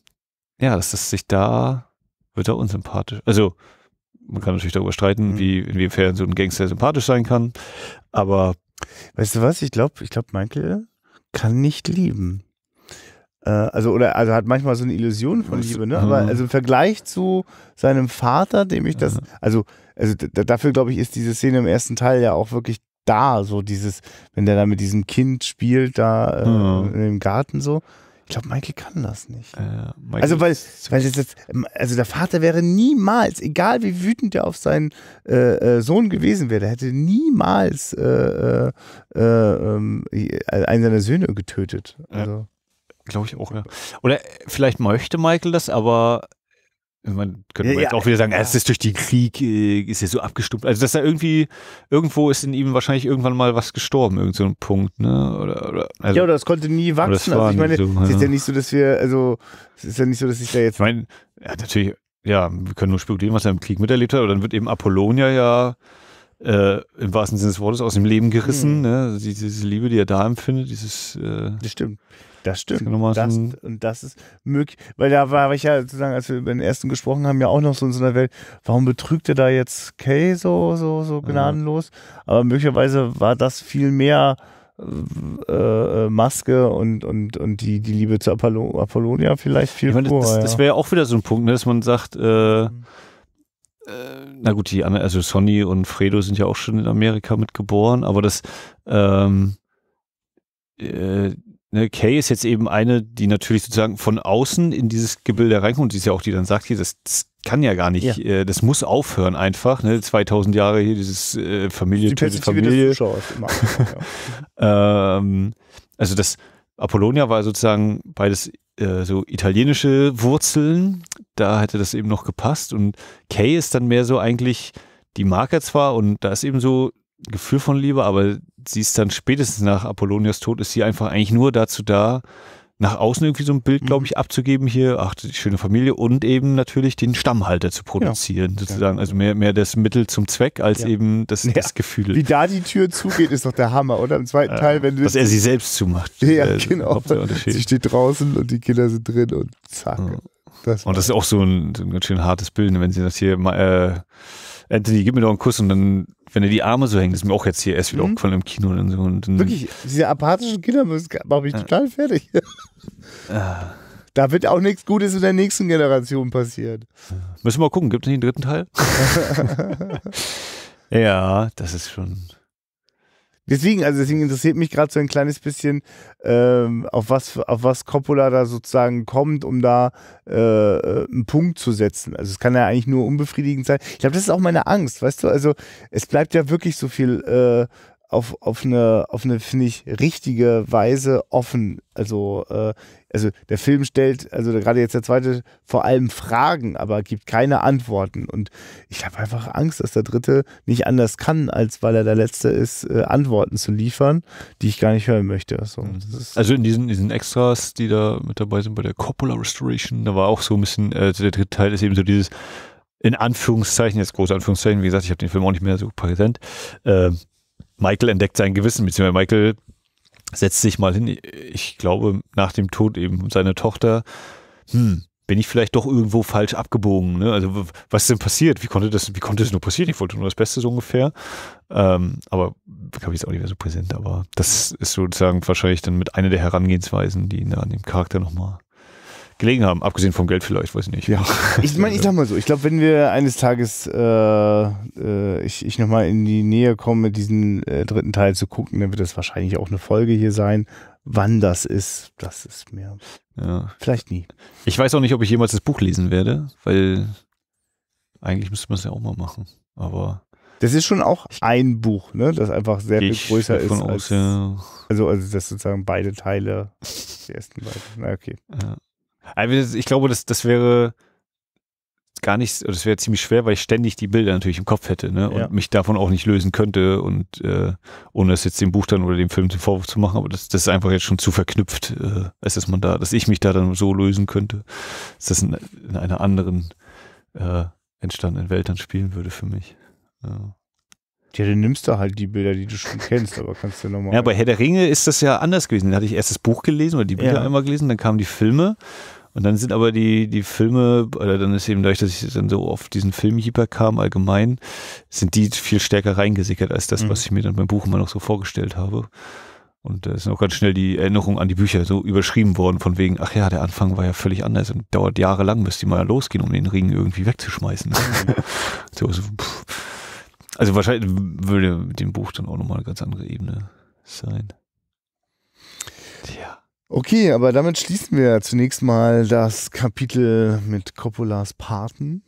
ja, dass das sich da, wird er unsympathisch. Also, man kann natürlich darüber streiten, mhm. wie, inwiefern so ein Gangster sympathisch sein kann, aber. Weißt du was? Ich glaube, ich glaube, Michael kann nicht lieben. Äh, also oder also hat manchmal so eine Illusion von Liebe, ne? Hm. Aber also im Vergleich zu seinem Vater, dem ich das, also also dafür glaube ich ist diese Szene im ersten Teil ja auch wirklich da, so dieses, wenn der da mit diesem Kind spielt da äh, mhm. im Garten so. Ich glaube, Michael kann das nicht. Äh, also weil, weil das jetzt, ähm, also der Vater wäre niemals, egal wie wütend er auf seinen äh, äh, Sohn gewesen wäre, der hätte niemals äh, ähm, einen seiner Söhne getötet. Also. Glaube ich auch, ja. Oder äh, vielleicht möchte Michael das, aber man könnte ja, jetzt ja, auch wieder sagen, ja. es ist durch den Krieg, äh, ist ja so abgestumpft. Also, dass er irgendwie, irgendwo ist in ihm wahrscheinlich irgendwann mal was gestorben, irgendein so Punkt, ne? Oder, oder, also, ja, oder es konnte nie wachsen. Also, ich meine, so, es ist ja nicht so, dass wir, also, es ist ja nicht so, dass ich da jetzt. Ich meine, ja, natürlich, ja, wir können nur spekulieren, was er im Krieg miterlebt hat. aber dann wird eben Apollonia ja äh, im wahrsten Sinne des Wortes aus dem Leben gerissen, mhm. ne? Also, diese, diese, Liebe, die er da empfindet, dieses. Äh, das stimmt. Das stimmt. Das, und das ist möglich. Weil da war ich ja sozusagen, als wir über den ersten gesprochen haben, ja auch noch so in so einer Welt, warum betrügt er da jetzt Kay so, so, so gnadenlos? Ja. Aber möglicherweise war das viel mehr äh, äh, Maske und, und, und die, die Liebe zu Apollo, Apollonia vielleicht viel ich Das, ja. das wäre ja auch wieder so ein Punkt, ne, dass man sagt, äh, mhm. Äh, na gut, die anderen, also Sonny und Fredo sind ja auch schon in Amerika mitgeboren, aber das, ähm, äh, ne, Kay ist jetzt eben eine, die natürlich sozusagen von außen in dieses Gebilde reinkommt. Sie ist ja auch die die dann sagt, hier, das, das kann ja gar nicht, ja. Äh, das muss aufhören einfach. Ne? 2000 Jahre hier dieses äh, Familie, die tötet Familie. Des immer. ähm, also das Apollonia war sozusagen beides äh, so italienische Wurzeln. Da hätte das eben noch gepasst. Und Kay ist dann mehr so eigentlich, die mag er zwar und da ist eben so Gefühl von Liebe, aber sie ist dann spätestens nach Apollonias Tod, ist sie einfach eigentlich nur dazu da, nach außen irgendwie so ein Bild, glaube mhm. ich, abzugeben hier, ach, die schöne Familie und eben natürlich den Stammhalter zu produzieren, ja, sozusagen. Also mehr, mehr das Mittel zum Zweck als ja. eben das, ja. das Gefühl. Wie da die Tür zugeht, ist doch der Hammer, oder? Im zweiten äh, Teil, wenn du. Dass er sie selbst zumacht. Ja, äh, genau. Sie steht draußen und die Kinder sind drin und zack. Das und das ist auch so ein, so ein, ganz schön hartes Bild, ne, wenn sie das hier, äh, Anthony, gib mir doch einen Kuss und dann wenn er die Arme so hängt, ist mir auch jetzt hier erst wieder mhm. aufgefallen im Kino. Und so und Wirklich, diese apathischen Kinder machen mich ja. total fertig. Ja. Ah. Da wird auch nichts Gutes in der nächsten Generation passieren. Müssen wir mal gucken, gibt es nicht einen dritten Teil? ja, das ist schon. Deswegen, also deswegen interessiert mich gerade so ein kleines bisschen, ähm, auf was auf was Coppola da sozusagen kommt, um da äh, äh einen Punkt zu setzen. Also es kann ja eigentlich nur unbefriedigend sein. Ich glaube, das ist auch meine Angst, weißt du? Also es bleibt ja wirklich so viel äh, auf, auf eine, auf eine finde ich, richtige Weise offen. Also, äh, also der Film stellt, also gerade jetzt der zweite, vor allem Fragen, aber gibt keine Antworten. Und ich habe einfach Angst, dass der dritte nicht anders kann, als weil er der Letzte ist, äh, Antworten zu liefern, die ich gar nicht hören möchte. So, mhm. also in diesen, diesen Extras, die da mit dabei sind bei der Coppola Restoration, da war auch so ein bisschen, äh, also der dritte Teil ist eben so dieses in Anführungszeichen, jetzt große Anführungszeichen, wie gesagt, ich habe den Film auch nicht mehr so präsent, äh, Michael entdeckt sein Gewissen, beziehungsweise Michael setzt sich mal hin, ich glaube, nach dem Tod eben seiner Tochter, hm, bin ich vielleicht doch irgendwo falsch abgebogen. Ne? Also was ist denn passiert? Wie konnte das, wie konnte das nur passieren? Ich wollte nur das Beste so ungefähr. Ähm, aber glaube ich ist auch nicht mehr so präsent. Aber das ist sozusagen wahrscheinlich dann mit einer der Herangehensweisen, die ihn an dem Charakter nochmal gelegen haben, abgesehen vom Geld vielleicht, weiß ich nicht. Ja, ich meine, ich sag mal so, ich glaube, wenn wir eines Tages äh, äh, ich, ich nochmal in die Nähe komme, diesen äh, dritten Teil zu gucken, dann wird das wahrscheinlich auch eine Folge hier sein. Wann das ist, das ist mir ja. vielleicht nie. Ich weiß auch nicht, ob ich jemals das Buch lesen werde, weil eigentlich müsste man es ja auch mal machen. Aber das ist schon auch ein Buch, ne? Das einfach sehr viel größer ist. Als, ja. Also, also das sozusagen beide Teile, die ersten beiden. Na, okay. Ja. Also, ich glaube, das, das wäre gar nicht, das wäre ziemlich schwer, weil ich ständig die Bilder natürlich im Kopf hätte ne? und ja. mich davon auch nicht lösen könnte und äh, ohne das jetzt dem Buch dann oder dem Film den Vorwurf zu machen, aber das, das ist einfach jetzt schon zu verknüpft, äh, ist dass man da, dass ich mich da dann so lösen könnte, dass das in, in einer anderen äh, entstandenen Welt dann spielen würde für mich. Ja. Ja, dann nimmst du halt die Bilder, die du schon kennst, aber kannst du nochmal. Ja, bei Herr der Ringe ist das ja anders gewesen. Da hatte ich erst das Buch gelesen oder die Bilder ja. einmal gelesen, dann kamen die Filme und dann sind aber die, die Filme, oder dann ist eben dadurch, dass ich dann so auf diesen Filmhieber kam, allgemein, sind die viel stärker reingesickert als das, mhm. was ich mir dann beim Buch immer noch so vorgestellt habe. Und da ist auch ganz schnell die Erinnerung an die Bücher so überschrieben worden, von wegen, ach ja, der Anfang war ja völlig anders und dauert jahrelang, bis die mal losgehen, um den Ring irgendwie wegzuschmeißen. Mhm. so, also, also, wahrscheinlich würde mit dem Buch dann auch nochmal eine ganz andere Ebene sein. Tja. Okay, aber damit schließen wir zunächst mal das Kapitel mit Coppolas Paten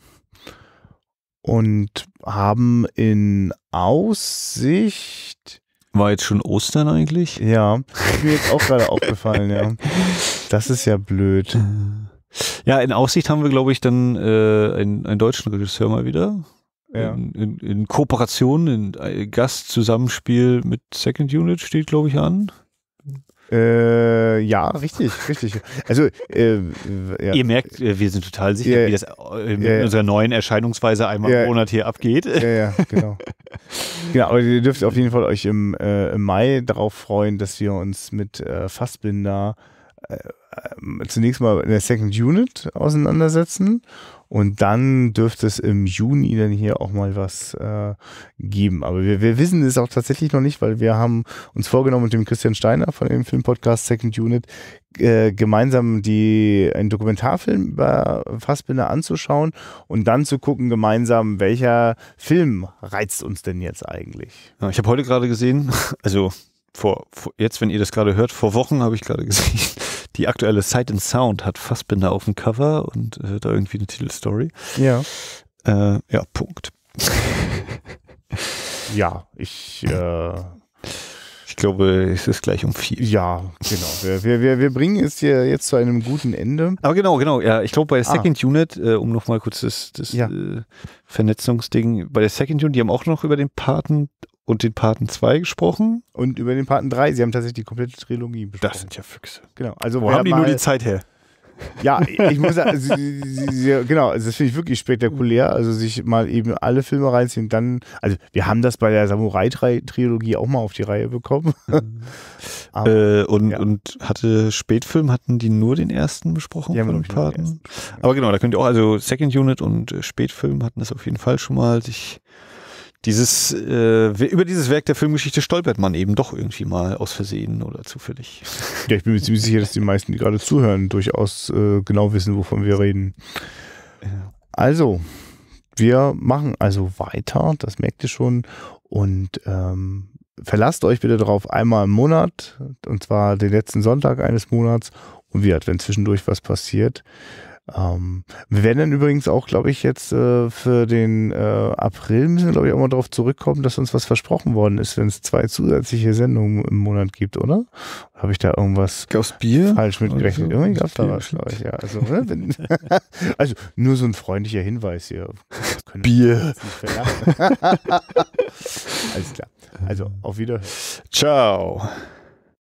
und haben in Aussicht. War jetzt schon Ostern eigentlich? Ja, ist mir jetzt auch gerade aufgefallen, ja. Das ist ja blöd. Ja, in Aussicht haben wir, glaube ich, dann äh, einen, einen deutschen Regisseur mal wieder. Ja. In, in, in, Kooperation, in äh, Gastzusammenspiel mit Second Unit steht, glaube ich, an. Äh, ja, richtig, richtig. Also äh, ja. ihr merkt, äh, wir sind total sicher, ja, wie das äh, in ja, unserer neuen Erscheinungsweise einmal im Monat hier abgeht. Ja, ja, genau. genau, aber ihr dürft auf jeden Fall euch im, äh, im Mai darauf freuen, dass wir uns mit äh, Fassbinder zunächst mal in der Second Unit auseinandersetzen. Und dann dürfte es im Juni dann hier auch mal was äh, geben. Aber wir, wir wissen es auch tatsächlich noch nicht, weil wir haben uns vorgenommen mit dem Christian Steiner von dem Filmpodcast Second Unit äh, gemeinsam die einen Dokumentarfilm über Fassbinder anzuschauen und dann zu gucken gemeinsam, welcher Film reizt uns denn jetzt eigentlich. Ja, ich habe heute gerade gesehen, also vor, vor, jetzt, wenn ihr das gerade hört, vor Wochen habe ich gerade gesehen, die aktuelle Sight and Sound hat Fassbinder auf dem Cover und äh, da irgendwie eine Titelstory. Ja. Äh, ja, Punkt. ja, ich. Äh ich glaube, es ist gleich um vier. Ja, genau. Wir, wir, wir bringen es hier jetzt zu einem guten Ende. Aber genau, genau. Ja, ich glaube, bei der ah. Second ah. Unit, äh, um nochmal kurz das, das ja. äh, Vernetzungsding, bei der Second Unit, die haben auch noch über den Paten und den Paten 2 gesprochen. Und über den Paten 3. Sie haben tatsächlich die komplette Trilogie besprochen. Das sind ja Füchse. Genau. Also Wo haben die nur die Zeit her? Ja, ich muss sagen, genau, also das finde ich wirklich spektakulär. Also sich mal eben alle Filme reinziehen, dann, also wir haben das bei der Samurai-Trilogie auch mal auf die Reihe bekommen. Aber, äh, und, ja. und hatte Spätfilm, hatten die nur den ersten besprochen? Ja, von den Paten? Aber genau, da könnt ihr auch, also Second Unit und äh, Spätfilm hatten das auf jeden Fall schon mal sich dieses, äh, über dieses Werk der Filmgeschichte stolpert man eben doch irgendwie mal aus Versehen oder zufällig. Ja, ich bin mir ziemlich sicher, dass die meisten, die gerade zuhören, durchaus äh, genau wissen, wovon wir reden. Also, wir machen also weiter, das merkt ihr schon. Und ähm, verlasst euch bitte darauf einmal im Monat, und zwar den letzten Sonntag eines Monats. Und wie gesagt, wenn zwischendurch was passiert, ähm, wir werden dann übrigens auch, glaube ich, jetzt äh, für den äh, April müssen wir, glaube ich, auch mal darauf zurückkommen, dass uns was versprochen worden ist, wenn es zwei zusätzliche Sendungen im Monat gibt, oder? Habe ich da irgendwas Gauss Bier? falsch mitgerechnet? So. Also, Irgendwie gab es da was, glaube ich, ja. Also, ne, also, nur so ein freundlicher Hinweis hier. Bier. Alles klar. Also, auf Wiedersehen. Ciao.